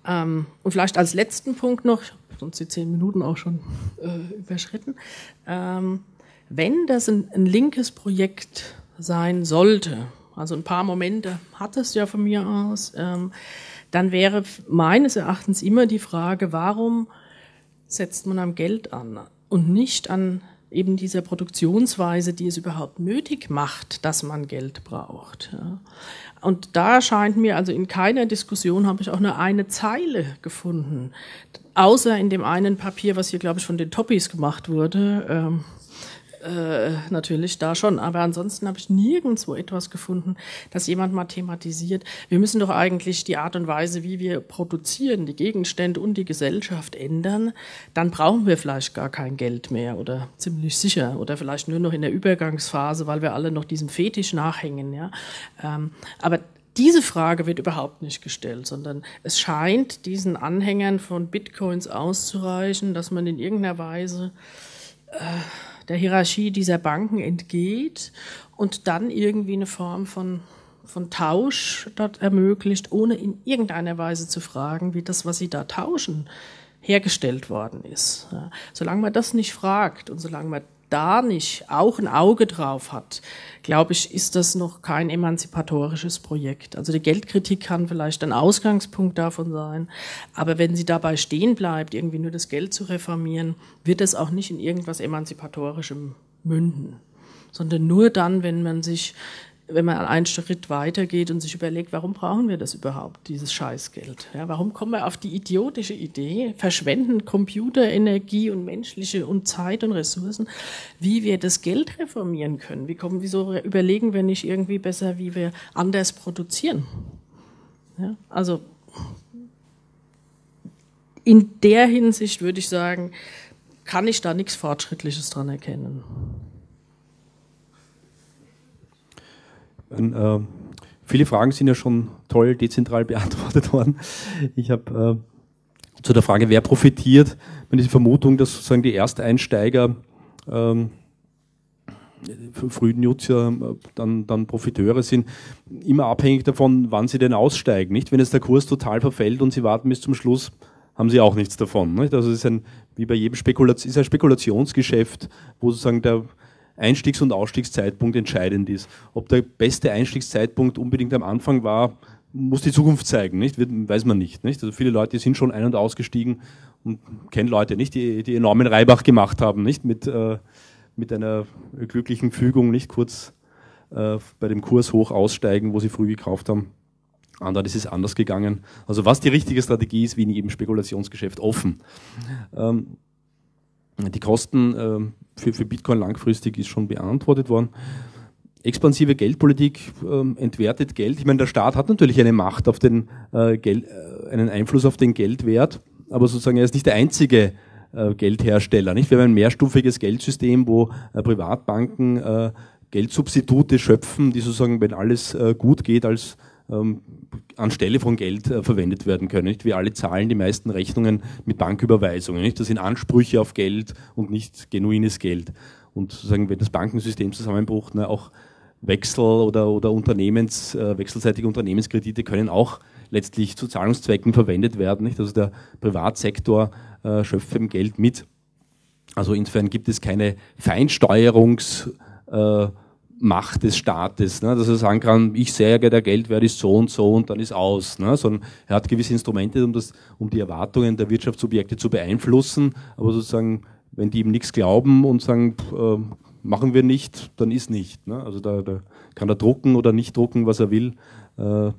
Ähm, und vielleicht als letzten Punkt noch, ich sonst die zehn Minuten auch schon äh, überschritten, ähm, wenn das ein, ein linkes Projekt sein sollte, also ein paar Momente hat es ja von mir aus, ähm, dann wäre meines Erachtens immer die Frage, warum setzt man am Geld an und nicht an eben dieser Produktionsweise, die es überhaupt nötig macht, dass man Geld braucht. Ja. Und da scheint mir, also in keiner Diskussion habe ich auch nur eine Zeile gefunden, außer in dem einen Papier, was hier, glaube ich, von den Toppies gemacht wurde. Ähm, äh, natürlich da schon. Aber ansonsten habe ich nirgendwo etwas gefunden, dass jemand mal thematisiert. Wir müssen doch eigentlich die Art und Weise, wie wir produzieren, die Gegenstände und die Gesellschaft ändern. Dann brauchen wir vielleicht gar kein Geld mehr oder ziemlich sicher oder vielleicht nur noch in der Übergangsphase, weil wir alle noch diesem Fetisch nachhängen. Ja, ähm, aber diese Frage wird überhaupt nicht gestellt, sondern es scheint diesen Anhängern von Bitcoins auszureichen, dass man in irgendeiner Weise äh, der Hierarchie dieser Banken entgeht und dann irgendwie eine Form von von Tausch dort ermöglicht, ohne in irgendeiner Weise zu fragen, wie das, was sie da tauschen, hergestellt worden ist. Ja. Solange man das nicht fragt und solange man da nicht auch ein Auge drauf hat, glaube ich, ist das noch kein emanzipatorisches Projekt. Also die Geldkritik kann vielleicht ein Ausgangspunkt davon sein, aber wenn sie dabei stehen bleibt, irgendwie nur das Geld zu reformieren, wird es auch nicht in irgendwas Emanzipatorischem münden, sondern nur dann, wenn man sich wenn man einen Schritt weitergeht und sich überlegt, warum brauchen wir das überhaupt, dieses Scheißgeld? Ja, warum kommen wir auf die idiotische Idee, verschwenden Computerenergie und menschliche und Zeit und Ressourcen, wie wir das Geld reformieren können? Wie kommen, wieso überlegen wir nicht irgendwie besser, wie wir anders produzieren? Ja, also in der Hinsicht würde ich sagen, kann ich da nichts Fortschrittliches dran erkennen. Und, äh, viele Fragen sind ja schon toll dezentral beantwortet worden. Ich habe äh, zu der Frage, wer profitiert, meine Vermutung, dass sozusagen die Ersteinsteiger ähm, frühen Nutzer äh, dann, dann Profiteure sind, immer abhängig davon, wann sie denn aussteigen. Nicht? Wenn jetzt der Kurs total verfällt und sie warten bis zum Schluss, haben sie auch nichts davon. Nicht? Also es ist ein, wie bei jedem Spekulation, ist ein Spekulationsgeschäft, wo sozusagen der, Einstiegs- und Ausstiegszeitpunkt entscheidend ist. Ob der beste Einstiegszeitpunkt unbedingt am Anfang war, muss die Zukunft zeigen, nicht? Weiß man nicht, nicht? Also viele Leute sind schon ein- und ausgestiegen und kennen Leute, nicht? Die, die enormen Reibach gemacht haben, nicht? Mit, äh, mit einer glücklichen Fügung, nicht? Kurz äh, bei dem Kurs hoch aussteigen, wo sie früh gekauft haben. Anderen ist es anders gegangen. Also was die richtige Strategie ist, wie in jedem Spekulationsgeschäft offen. Ähm, die Kosten äh, für, für Bitcoin langfristig ist schon beantwortet worden expansive Geldpolitik ähm, entwertet Geld. Ich meine, der Staat hat natürlich eine Macht auf den äh, Geld, äh, einen Einfluss auf den Geldwert, aber sozusagen er ist nicht der einzige äh, Geldhersteller. Nicht? Wir haben ein mehrstufiges Geldsystem, wo äh, Privatbanken äh, Geldsubstitute schöpfen, die sozusagen, wenn alles gut geht, als ähm, anstelle von Geld äh, verwendet werden können. Nicht? Wir alle zahlen die meisten Rechnungen mit Banküberweisungen. Nicht? Das sind Ansprüche auf Geld und nicht genuines Geld. Und sozusagen, wenn das Bankensystem zusammenbrucht, na, ne, auch Wechsel oder, oder Unternehmens, äh, wechselseitige Unternehmenskredite können auch letztlich zu Zahlungszwecken verwendet werden. Nicht? Also der Privatsektor äh, schöpft im Geld mit. Also insofern gibt es keine Feinsteuerungs- äh, Macht des Staates, ne? dass er sagen kann, ich sage, der Geldwert ist so und so und dann ist aus, ne? sondern er hat gewisse Instrumente, um, das, um die Erwartungen der Wirtschaftsobjekte zu beeinflussen, aber sozusagen, wenn die ihm nichts glauben und sagen, pff, äh, machen wir nicht, dann ist nicht. Ne? Also da, da, kann er drucken oder nicht drucken, was er will. Äh,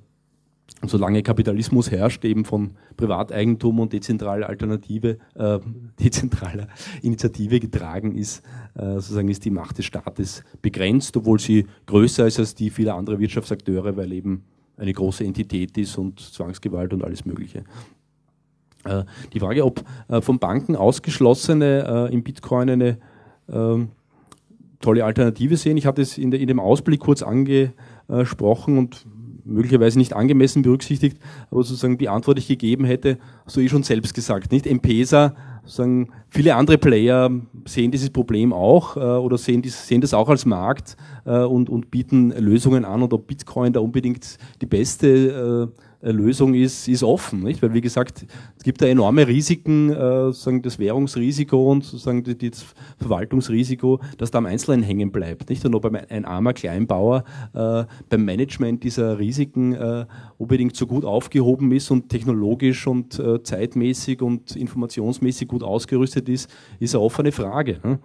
solange Kapitalismus herrscht, eben von Privateigentum und dezentraler Alternative, äh, dezentraler Initiative getragen ist, äh, sozusagen ist die Macht des Staates begrenzt, obwohl sie größer ist als die vieler anderer Wirtschaftsakteure, weil eben eine große Entität ist und Zwangsgewalt und alles Mögliche. Äh, die Frage, ob äh, von Banken ausgeschlossene äh, im Bitcoin eine ähm, tolle Alternative sehen, ich hatte es in, de, in dem Ausblick kurz angesprochen und möglicherweise nicht angemessen berücksichtigt, aber sozusagen die Antwort die ich gegeben hätte, so eh schon selbst gesagt, nicht? M-Pesa, sozusagen viele andere Player sehen dieses Problem auch äh, oder sehen, dies, sehen das auch als Markt äh, und, und bieten Lösungen an oder Bitcoin da unbedingt die beste äh, äh, Lösung ist, ist offen, nicht? Weil wie gesagt, es gibt da enorme Risiken, äh, sozusagen das Währungsrisiko und sozusagen das Verwaltungsrisiko, dass da am Einzelnen hängen bleibt, nicht? Und ob ein armer Kleinbauer äh, beim Management dieser Risiken äh, unbedingt so gut aufgehoben ist und technologisch und äh, zeitmäßig und informationsmäßig gut ausgerüstet ist, ist eine offene Frage. Ne?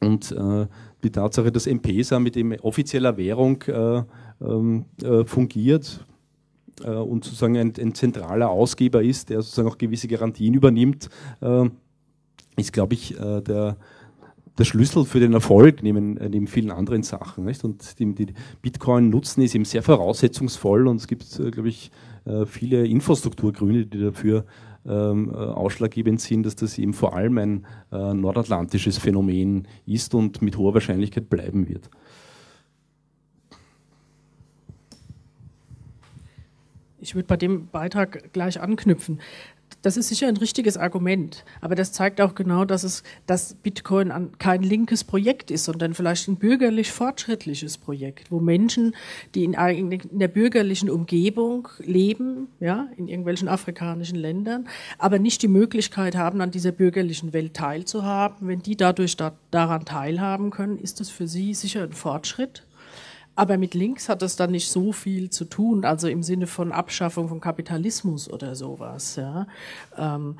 Und äh, die Tatsache, dass MPSA mit dem offizieller Währung äh, ähm, äh, fungiert, äh, und sozusagen ein, ein, zentraler Ausgeber ist, der sozusagen auch gewisse Garantien übernimmt, äh, ist, glaube ich, äh, der, der Schlüssel für den Erfolg neben, neben vielen anderen Sachen. Nicht? Und die, die Bitcoin-Nutzen ist eben sehr voraussetzungsvoll und es gibt, glaube ich, viele Infrastrukturgründe, die dafür ähm, ausschlaggebend sind, dass das eben vor allem ein äh, nordatlantisches Phänomen ist und mit hoher Wahrscheinlichkeit bleiben wird. Ich würde bei dem Beitrag gleich anknüpfen. Das ist sicher ein richtiges Argument, aber das zeigt auch genau, dass es, dass Bitcoin an, kein linkes Projekt ist, sondern vielleicht ein bürgerlich fortschrittliches Projekt, wo Menschen, die in, in der bürgerlichen Umgebung leben, ja, in irgendwelchen afrikanischen Ländern, aber nicht die Möglichkeit haben, an dieser bürgerlichen Welt teilzuhaben. Wenn die dadurch da, daran teilhaben können, ist das für sie sicher ein Fortschritt aber mit links hat das dann nicht so viel zu tun, also im Sinne von Abschaffung von Kapitalismus oder sowas. Ja. Ähm,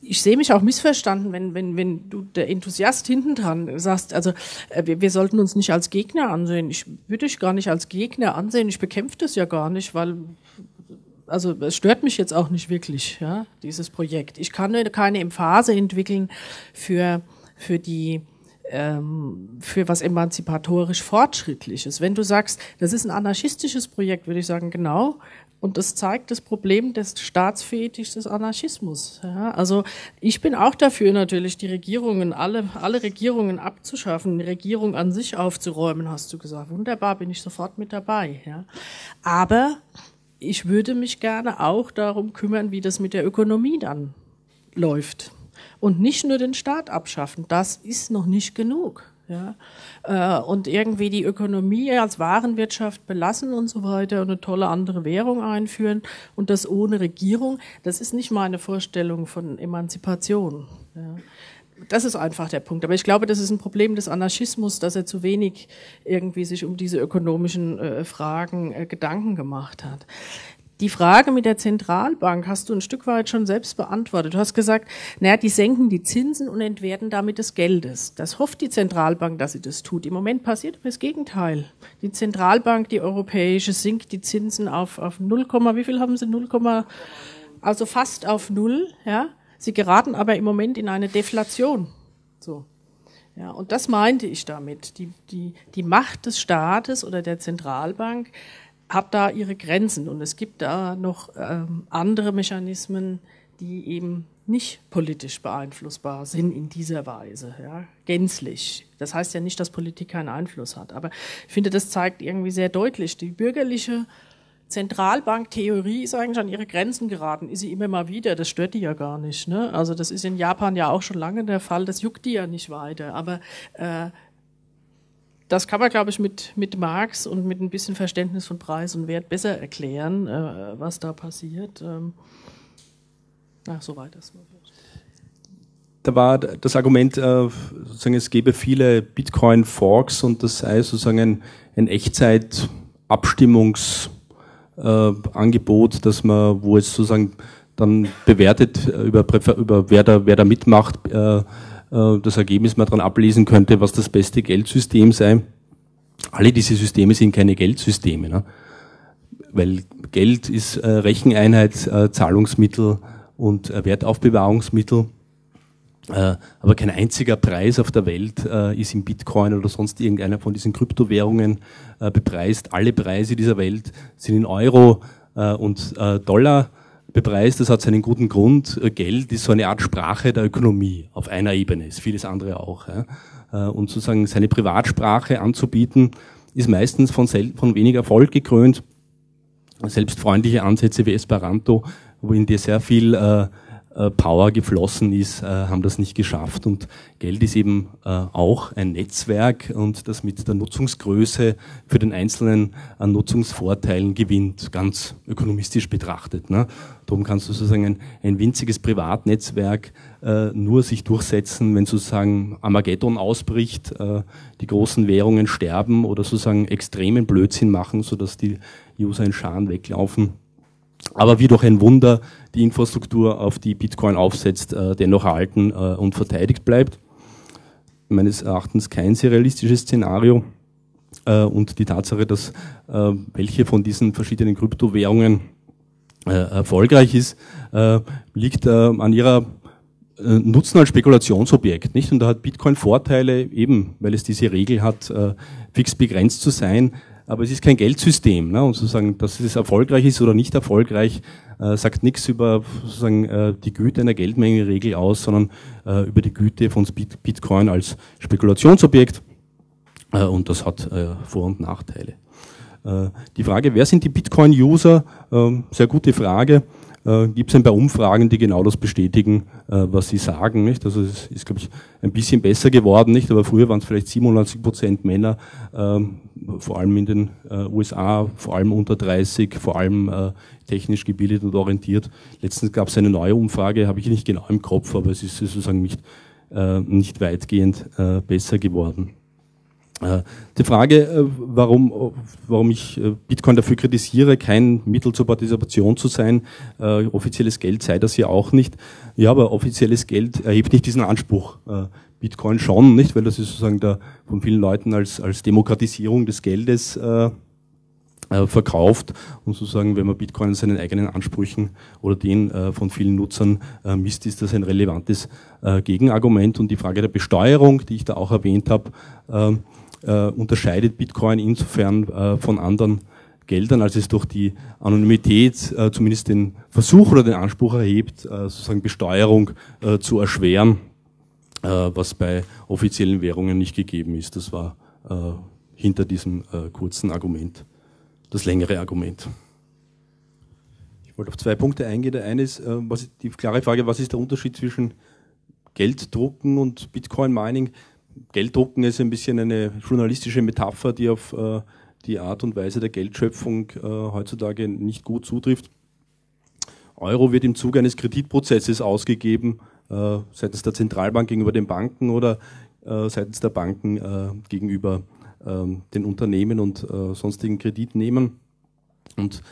ich sehe mich auch missverstanden, wenn, wenn, wenn du der Enthusiast hinten dran sagst, also äh, wir, wir, sollten uns nicht als Gegner ansehen. Ich würde dich gar nicht als Gegner ansehen. Ich bekämpfe das ja gar nicht, weil also es stört mich jetzt auch nicht wirklich, ja, dieses Projekt. Ich kann keine Emphase entwickeln für, für die ähm, für was emanzipatorisch Fortschrittliches. Wenn du sagst, das ist ein anarchistisches Projekt, würde ich sagen, genau. Und das zeigt das Problem des Staatsfetischs des Anarchismus. Ja, also ich bin auch dafür natürlich, die Regierungen, alle, alle Regierungen abzuschaffen, die Regierung an sich aufzuräumen, hast du gesagt. Wunderbar, bin ich sofort mit dabei. Ja. Aber ich würde mich gerne auch darum kümmern, wie das mit der Ökonomie dann läuft und nicht nur den Staat abschaffen. Das ist noch nicht genug. Ja? Äh, und irgendwie die Ökonomie als Warenwirtschaft belassen und so weiter und eine tolle andere Währung einführen und das ohne Regierung, das ist nicht meine Vorstellung von Emanzipation. Ja? das ist einfach der Punkt. Aber ich glaube, das ist ein Problem des Anarchismus, dass er zu wenig irgendwie sich um diese ökonomischen äh, Fragen äh, Gedanken gemacht hat die Frage mit der Zentralbank hast du ein Stück weit schon selbst beantwortet. Du hast gesagt, naja, die senken die Zinsen und entwerten damit des Geldes. Das hofft die Zentralbank, dass sie das tut. Im Moment passiert das Gegenteil. Die Zentralbank, die europäische, sinkt die Zinsen auf, auf 0, wie viel haben sie? 0, also fast auf null. ja. Sie geraten aber im Moment in eine Deflation. So. Ja, und das meinte ich damit. Die, die, die Macht des Staates oder der Zentralbank hat da ihre Grenzen und es gibt da noch ähm, andere Mechanismen, die eben nicht politisch beeinflussbar sind in dieser Weise, ja, gänzlich. Das heißt ja nicht, dass Politik keinen Einfluss hat, aber ich finde, das zeigt irgendwie sehr deutlich, die bürgerliche Zentralbanktheorie ist eigentlich an ihre Grenzen geraten, ist sie immer mal wieder, das stört die ja gar nicht. Ne? Also das ist in Japan ja auch schon lange der Fall, das juckt die ja nicht weiter. Aber äh, das kann man, glaube ich, mit, mit Marx und mit ein bisschen Verständnis von Preis und Wert besser erklären, äh, was da passiert. Ähm, na, soweit erstmal. Da war das Argument, äh, sozusagen, es gäbe viele Bitcoin-Forks und das sei sozusagen ein, ein Echtzeit-Abstimmungsangebot, äh, dass man, wo es sozusagen dann bewertet äh, über, über wer, da, wer da mitmacht, äh, äh, das Ergebnis man dran ablesen könnte, was das beste Geldsystem sei. Alle diese Systeme sind keine Geldsysteme, ne? weil Geld ist äh, Recheneinheit, äh, Zahlungsmittel und äh, Wertaufbewahrungsmittel. Äh, aber kein einziger Preis auf der Welt äh, ist in Bitcoin oder sonst irgendeiner von diesen Kryptowährungen bepreist. Alle Preise dieser Welt sind in Euro und Dollar bepreist. Das hat seinen guten Grund. Äh, Geld ist so eine Art Sprache der Ökonomie auf einer Ebene, ist vieles andere auch. Ja. Äh, und sozusagen seine Privatsprache anzubieten, ist meistens von, sel- von wenig Erfolg gekrönt. Selbst freundliche Ansätze wie Esperanto, wo in dir sehr viel äh, äh, Power geflossen ist, äh, haben das nicht geschafft. Und Geld ist eben äh, auch ein Netzwerk und das mit der Nutzungsgröße für den Einzelnen an Nutzungsvorteilen gewinnt, ganz ökonomistisch betrachtet. Ne? Darum kannst du sozusagen ein, winziges Privatnetzwerk nur sich durchsetzen, wenn sozusagen Armageddon ausbricht, die großen Währungen sterben oder sozusagen extremen Blödsinn machen, sodass die User in Scharen weglaufen aber wie durch ein Wunder die Infrastruktur, auf die Bitcoin aufsetzt, äh, dennoch erhalten äh, und verteidigt bleibt. Meines Erachtens kein sehr realistisches Szenario. Äh, und die Tatsache, dass äh, welche von diesen verschiedenen Kryptowährungen äh, erfolgreich ist, äh, liegt an ihrer Nutzen als Spekulationsobjekt, nicht? Und da hat Bitcoin Vorteile eben, weil es diese Regel hat, fix begrenzt zu sein, aber es ist kein Geldsystem. Ne? Und sozusagen, dass es erfolgreich ist oder nicht erfolgreich, äh, sagt nichts über sozusagen, äh, die Güte einer Geldmengenregel aus, sondern äh, über die Güte von Bitcoin als Spekulationsobjekt. Äh, und das hat äh, Vor- und Nachteile. Äh, die Frage, wer sind die Bitcoin-User? Ähm, sehr gute Frage äh, gibt es ein paar Umfragen, die genau das bestätigen, äh, was sie sagen. Nicht? Also es ist, glaube ich, ein bisschen besser geworden, nicht? aber früher waren es vielleicht 97 Prozent Männer, ähm, vor allem in den äh, USA, vor allem unter 30, vor allem äh, technisch gebildet und orientiert. Letztens gab es eine neue Umfrage, habe ich nicht genau im Kopf, aber es ist sozusagen nicht, äh, nicht weitgehend äh, besser geworden. Äh, die Frage, äh, warum, äh, warum ich Bitcoin dafür kritisiere, kein Mittel zur Partizipation zu sein, offizielles Geld sei das ja auch nicht. Ja, aber offizielles Geld erhebt nicht diesen Anspruch. Bitcoin schon, nicht? Weil das ist sozusagen da von vielen Leuten als, als Demokratisierung des Geldes verkauft und sozusagen, wenn man Bitcoin seinen eigenen Ansprüchen oder den von vielen Nutzern misst, ist das ein relevantes Gegenargument und die Frage der Besteuerung, die ich da auch erwähnt habe, ähm, äh, unterscheidet Bitcoin insofern äh, von anderen Geldern, als es durch die Anonymität äh, zumindest den Versuch oder den Anspruch erhebt, äh, sozusagen Besteuerung äh, zu erschweren, äh, was bei offiziellen Währungen nicht gegeben ist. Das war hinter diesem kurzen Argument das längere Argument. Ich wollte auf zwei Punkte eingehen. Der eine ist was, die klare Frage, was ist der Unterschied zwischen Gelddrucken und Bitcoin-Mining? Gelddrucken ist ein bisschen eine journalistische Metapher, die auf äh, die Art und Weise der Geldschöpfung äh, heutzutage nicht gut zutrifft. Euro wird im Zuge eines Kreditprozesses ausgegeben, äh, seitens der Zentralbank gegenüber den Banken oder seitens der Banken gegenüber ähm, den Unternehmen und sonstigen Kreditnehmern. Und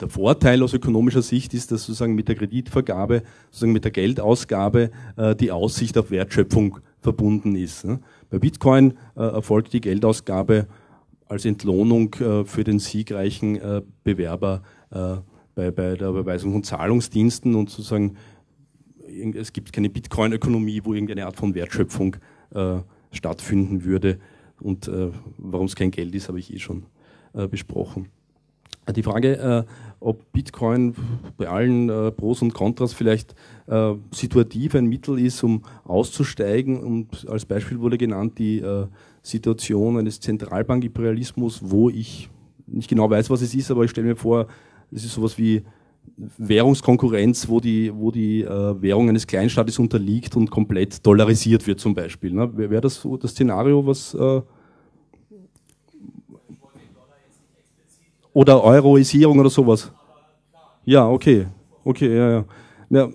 der Vorteil aus ökonomischer Sicht ist, dass sozusagen mit der Kreditvergabe, sozusagen mit der Geldausgabe die Aussicht auf Wertschöpfung verbunden ist. Ne? Bei Bitcoin äh, erfolgt die Geldausgabe als Entlohnung äh, für den siegreichen äh, Bewerber bei, bei der Überweisung von Zahlungsdiensten und sozusagen es gibt keine Bitcoin-Ökonomie, wo irgendeine Art von Wertschöpfung äh, stattfinden würde. Und äh, warum es kein Geld ist, habe ich eh schon äh, besprochen. Die Frage ob Bitcoin bei allen äh, Pros und Kontras vielleicht äh, situativ ein Mittel ist, um auszusteigen. Und als Beispiel wurde genannt die äh, Situation eines Zentralbankimperialismus, wo ich nicht genau weiß, was es ist, aber ich stelle mir vor, es ist sowas wie Währungskonkurrenz, wo die, wo die äh, Währung eines Kleinstaates unterliegt und komplett dollarisiert wird zum Beispiel. Ne? Wäre das so das Szenario, was... Äh, Oder Euroisierung oder sowas? Ja, okay. Okay, ja, ja. ja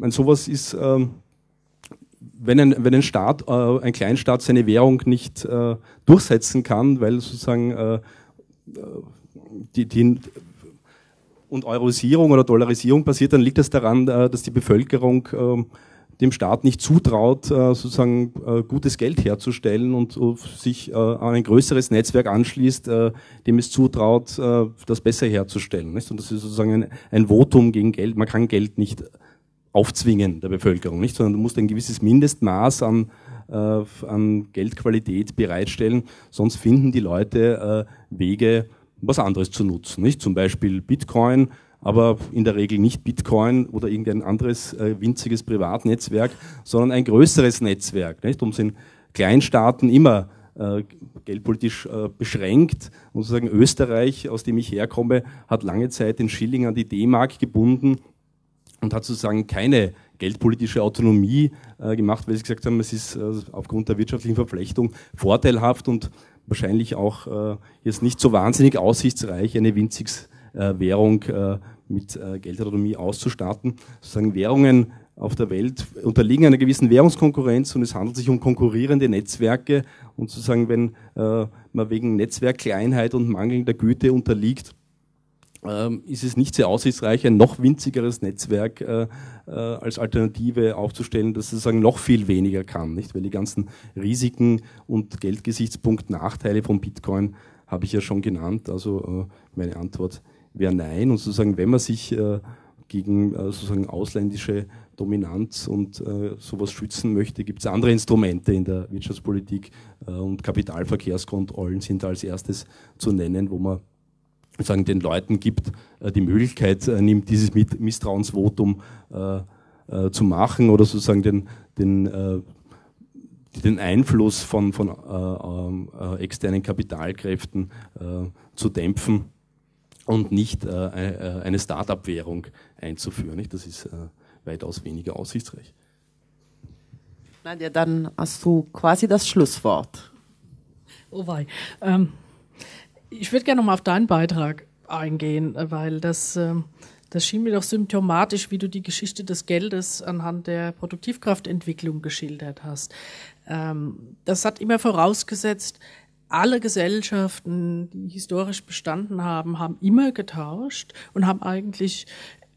wenn sowas ist, ähm, wenn, ein, wenn ein Staat, äh, ein Kleinstaat seine Währung nicht äh, durchsetzen kann, weil sozusagen äh, äh die, die und Euroisierung oder Dollarisierung passiert, dann liegt das daran, äh, dass die Bevölkerung ähm, dem Staat nicht zutraut, äh, sozusagen äh, gutes Geld herzustellen und äh, sich an ein größeres Netzwerk anschließt, dem es zutraut, das besser herzustellen. Und das ist sozusagen ein Votum gegen Geld. Man kann Geld nicht aufzwingen der Bevölkerung, nicht? sondern du musst ein gewisses Mindestmaß an, an Geldqualität bereitstellen, sonst finden die Leute Wege, was anderes zu nutzen. Nicht? Zum Beispiel Bitcoin aber in der Regel nicht Bitcoin oder irgendein anderes äh, winziges Privatnetzwerk, sondern ein größeres Netzwerk. Nicht? Um sind Kleinstaaten immer äh, geldpolitisch äh, beschränkt. Und sozusagen Österreich, aus dem ich herkomme, hat lange Zeit den Schilling an die D-Mark gebunden und hat sozusagen keine geldpolitische Autonomie äh, gemacht, weil sie gesagt haben, es ist äh, aufgrund der wirtschaftlichen Verflechtung vorteilhaft und wahrscheinlich auch äh, jetzt nicht so wahnsinnig aussichtsreich, eine winziges äh, Währung äh, mit äh, Geldautonomie auszustatten. Sozusagen Währungen auf der Welt unterliegen einer gewissen Währungskonkurrenz und es handelt sich um konkurrierende Netzwerke. Und sozusagen, wenn man wegen Netzwerkkleinheit und mangelnder Güte unterliegt, ähm, ist es nicht sehr aussichtsreich, ein noch winzigeres Netzwerk äh, als Alternative aufzustellen, das sozusagen noch viel weniger kann, nicht? Weil die ganzen Risiken und Geldgesichtspunkt Nachteile von Bitcoin habe ich ja schon genannt. Also äh, meine Antwort wäre Nein. Und sozusagen, wenn man sich äh, gegen äh, sozusagen ausländische Dominanz und äh, sowas schützen möchte, gibt es andere Instrumente in der Wirtschaftspolitik und Kapitalverkehrskontrollen sind als erstes zu nennen, wo man sozusagen den Leuten gibt, die Möglichkeit nimmt, dieses Misstrauensvotum zu machen oder sozusagen den, den den Einfluss von, von äh, ähm, äh, externen Kapitalkräften äh, zu dämpfen und nicht äh, äh, eine Start-up-Währung einzuführen. Nicht? Das ist äh, weitaus weniger aussichtsreich. ja, dann hast du quasi das Schlusswort. Oh wei. Ähm, ich würde gerne nochmal auf deinen Beitrag eingehen, weil das, äh, das schien mir doch symptomatisch, wie du die Geschichte des Geldes anhand der Produktivkraftentwicklung geschildert hast. Ähm, das hat immer vorausgesetzt, alle Gesellschaften, die historisch bestanden haben, haben immer getauscht und haben eigentlich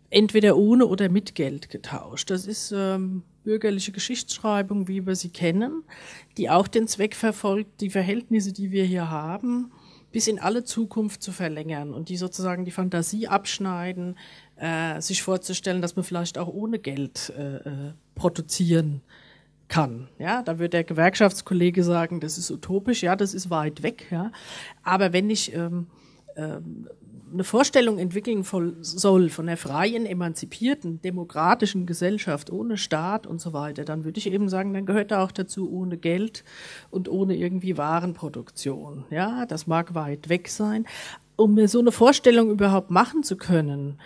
entweder ohne oder mit Geld getauscht. Das ist ähm, bürgerliche Geschichtsschreibung, wie wir sie kennen, die auch den Zweck verfolgt, die Verhältnisse, die wir hier haben, bis in alle Zukunft zu verlängern und die sozusagen die Fantasie abschneiden, äh, sich vorzustellen, dass man vielleicht auch ohne Geld äh, äh produzieren äh, kann. Ja, da wird der Gewerkschaftskollege sagen, das ist utopisch, ja, das ist weit weg. Ja, aber wenn ich ähm, ähm, eine Vorstellung entwickeln soll von der freien, emanzipierten, demokratischen Gesellschaft ohne Staat und so weiter, dann würde ich eben sagen, dann gehört da auch dazu ohne Geld und ohne irgendwie Warenproduktion. Ja, das mag weit weg sein, um mir so eine Vorstellung überhaupt machen zu können,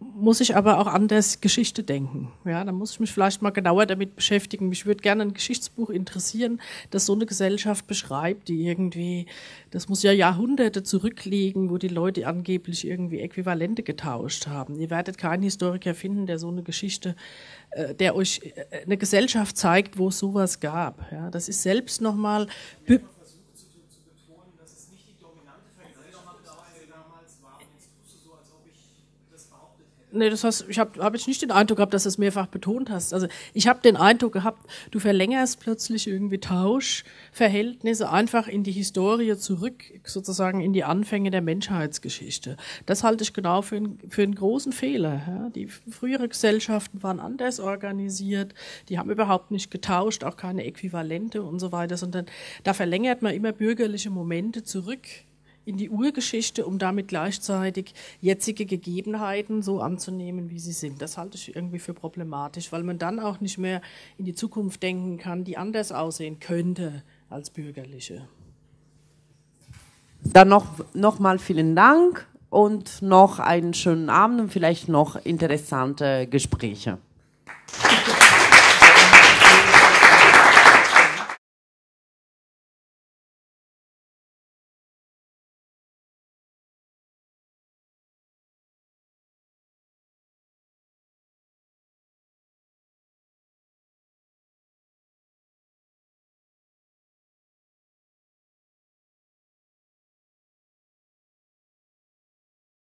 muss ich aber auch anders Geschichte denken. Ja, da muss ich mich vielleicht mal genauer damit beschäftigen. Mich würde gerne ein Geschichtsbuch interessieren, das so eine Gesellschaft beschreibt, die irgendwie, das muss ja Jahrhunderte zurückliegen, wo die Leute angeblich irgendwie Äquivalente getauscht haben. Ihr werdet keinen Historiker finden, der so eine Geschichte, äh, der euch äh, eine Gesellschaft zeigt, wo es sowas gab. Ja, das ist selbst nochmal nee, das hast, ich habe hab jetzt nicht den Eindruck gehabt, dass du es mehrfach betont hast. Also ich habe den Eindruck gehabt, du verlängerst plötzlich irgendwie Tauschverhältnisse einfach in die Historie zurück, sozusagen in die Anfänge der Menschheitsgeschichte. Das halte ich genau für, ein, für einen großen Fehler. Ja? Die früheren Gesellschaften waren anders organisiert, die haben überhaupt nicht getauscht, auch keine Äquivalente und so weiter, sondern da verlängert man immer bürgerliche Momente zurück in die Urgeschichte, um damit gleichzeitig jetzige Gegebenheiten so anzunehmen, wie sie sind. Das halte ich irgendwie für problematisch, weil man dann auch nicht mehr in die Zukunft denken kann, die anders aussehen könnte als bürgerliche. Dann noch, noch mal vielen Dank und noch einen schönen Abend und vielleicht noch interessante Gespräche.